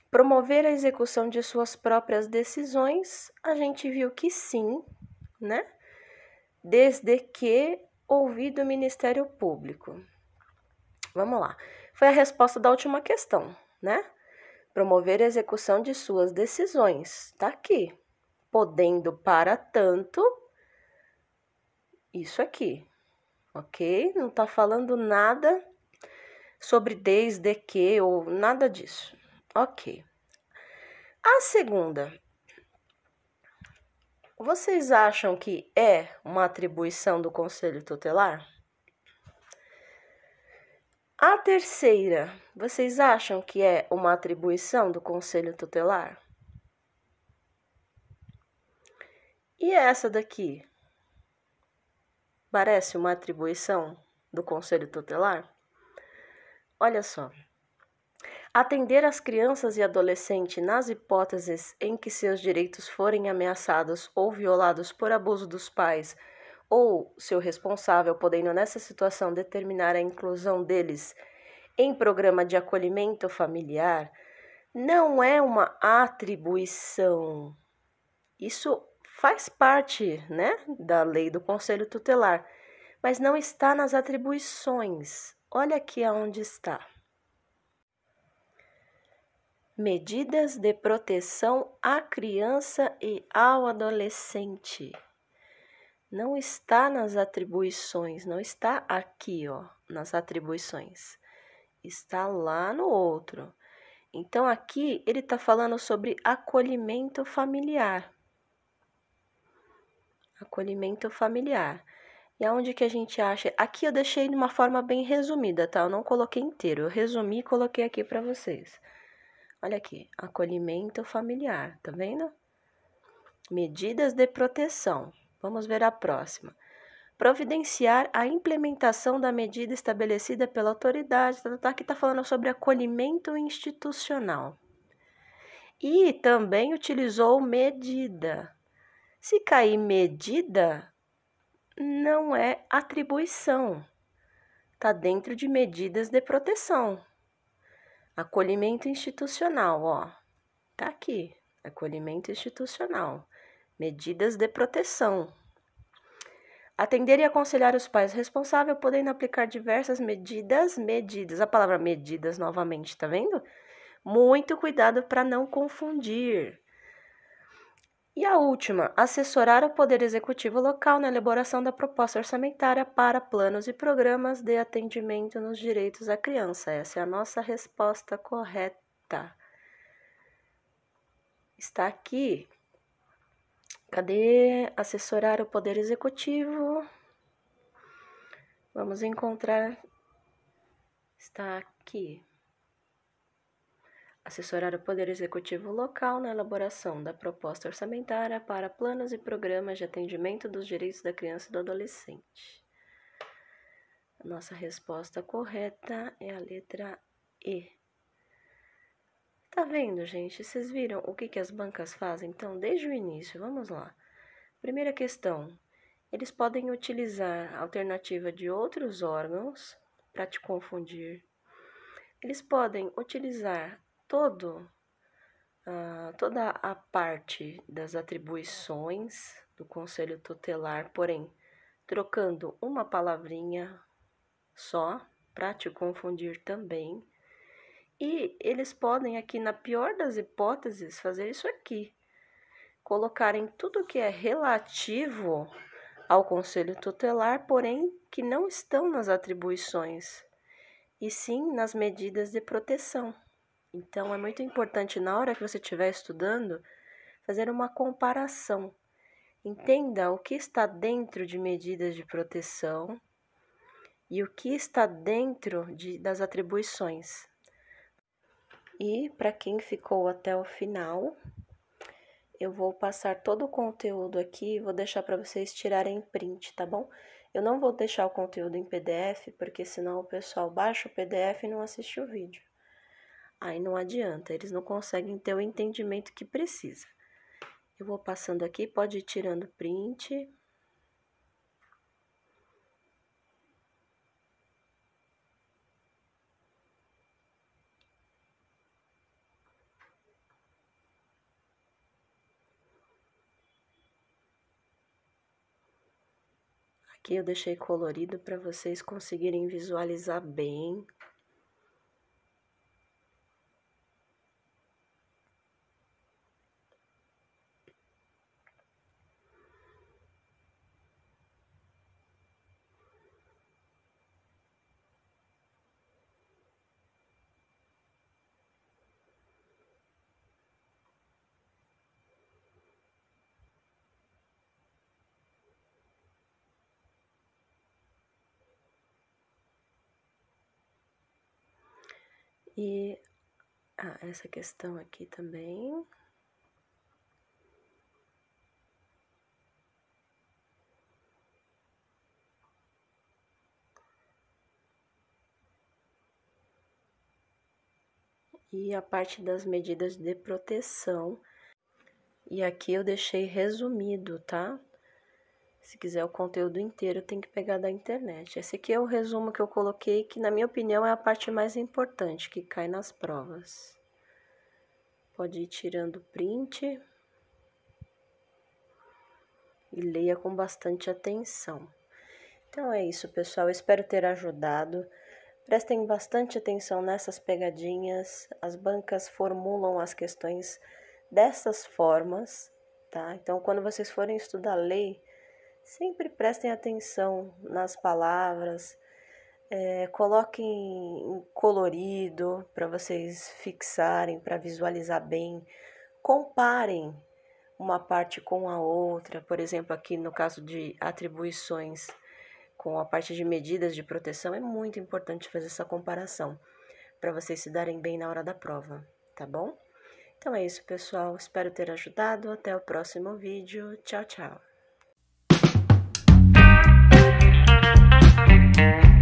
promover a execução de suas próprias decisões. A gente viu que sim, né? Desde que ouvido o Ministério Público. Vamos lá. Foi a resposta da última questão, né? Promover a execução de suas decisões. Tá aqui. Podendo, para tanto, isso aqui, ok? Não está falando nada sobre desde que ou nada disso, ok? A segunda, vocês acham que é uma atribuição do conselho tutelar? A terceira, vocês acham que é uma atribuição do conselho tutelar? E essa daqui? Parece uma atribuição do Conselho Tutelar? Olha só. Atender as crianças e adolescentes nas hipóteses em que seus direitos forem ameaçados ou violados por abuso dos pais ou seu responsável, podendo nessa situação determinar a inclusão deles em programa de acolhimento familiar, não é uma atribuição. Isso faz parte né, da lei do conselho tutelar, mas não está nas atribuições. Olha aqui aonde está. Medidas de proteção à criança e ao adolescente. Não está nas atribuições, não está aqui, ó, nas atribuições. Está lá no outro. Então, aqui ele está falando sobre acolhimento familiar acolhimento familiar. E aonde que a gente acha? Aqui eu deixei de uma forma bem resumida, tá? Eu não coloquei inteiro, eu resumi e coloquei aqui para vocês. Olha aqui, acolhimento familiar, tá vendo? Medidas de proteção. Vamos ver a próxima. Providenciar a implementação da medida estabelecida pela autoridade. Tá, tá, aqui está tá falando sobre acolhimento institucional. E também utilizou medida. Se cair medida, não é atribuição. Está dentro de medidas de proteção. Acolhimento institucional, ó. Tá aqui. Acolhimento institucional. Medidas de proteção. Atender e aconselhar os pais responsáveis, podendo aplicar diversas medidas, medidas. A palavra medidas novamente, tá vendo? Muito cuidado para não confundir. E a última, assessorar o Poder Executivo local na elaboração da proposta orçamentária para planos e programas de atendimento nos direitos à criança. Essa é a nossa resposta correta. Está aqui. Cadê? Assessorar o Poder Executivo. Vamos encontrar. Está aqui assessorar o Poder Executivo local na elaboração da proposta orçamentária para planos e programas de atendimento dos direitos da criança e do adolescente. Nossa resposta correta é a letra E. Tá vendo, gente? Vocês viram o que, que as bancas fazem? Então, desde o início, vamos lá. Primeira questão: eles podem utilizar a alternativa de outros órgãos para te confundir. Eles podem utilizar todo uh, toda a parte das atribuições do conselho tutelar, porém trocando uma palavrinha só para te confundir também. E eles podem aqui na pior das hipóteses fazer isso aqui. Colocarem tudo que é relativo ao conselho tutelar, porém que não estão nas atribuições, e sim nas medidas de proteção. Então, é muito importante, na hora que você estiver estudando, fazer uma comparação. Entenda o que está dentro de medidas de proteção e o que está dentro de, das atribuições. E, para quem ficou até o final, eu vou passar todo o conteúdo aqui e vou deixar para vocês tirarem print, tá bom? Eu não vou deixar o conteúdo em PDF, porque senão o pessoal baixa o PDF e não assiste o vídeo. Aí não adianta, eles não conseguem ter o entendimento que precisa. Eu vou passando aqui, pode ir tirando print. Aqui eu deixei colorido para vocês conseguirem visualizar bem E ah, essa questão aqui também. E a parte das medidas de proteção. E aqui eu deixei resumido, tá? Se quiser o conteúdo inteiro, tem que pegar da internet. Esse aqui é o resumo que eu coloquei, que na minha opinião é a parte mais importante que cai nas provas. Pode ir tirando print e leia com bastante atenção. Então é isso, pessoal. Eu espero ter ajudado. Prestem bastante atenção nessas pegadinhas. As bancas formulam as questões dessas formas, tá? Então, quando vocês forem estudar lei, Sempre prestem atenção nas palavras, é, coloquem colorido para vocês fixarem, para visualizar bem. Comparem uma parte com a outra, por exemplo, aqui no caso de atribuições com a parte de medidas de proteção, é muito importante fazer essa comparação para vocês se darem bem na hora da prova, tá bom? Então é isso, pessoal. Espero ter ajudado. Até o próximo vídeo. Tchau, tchau. Thank you.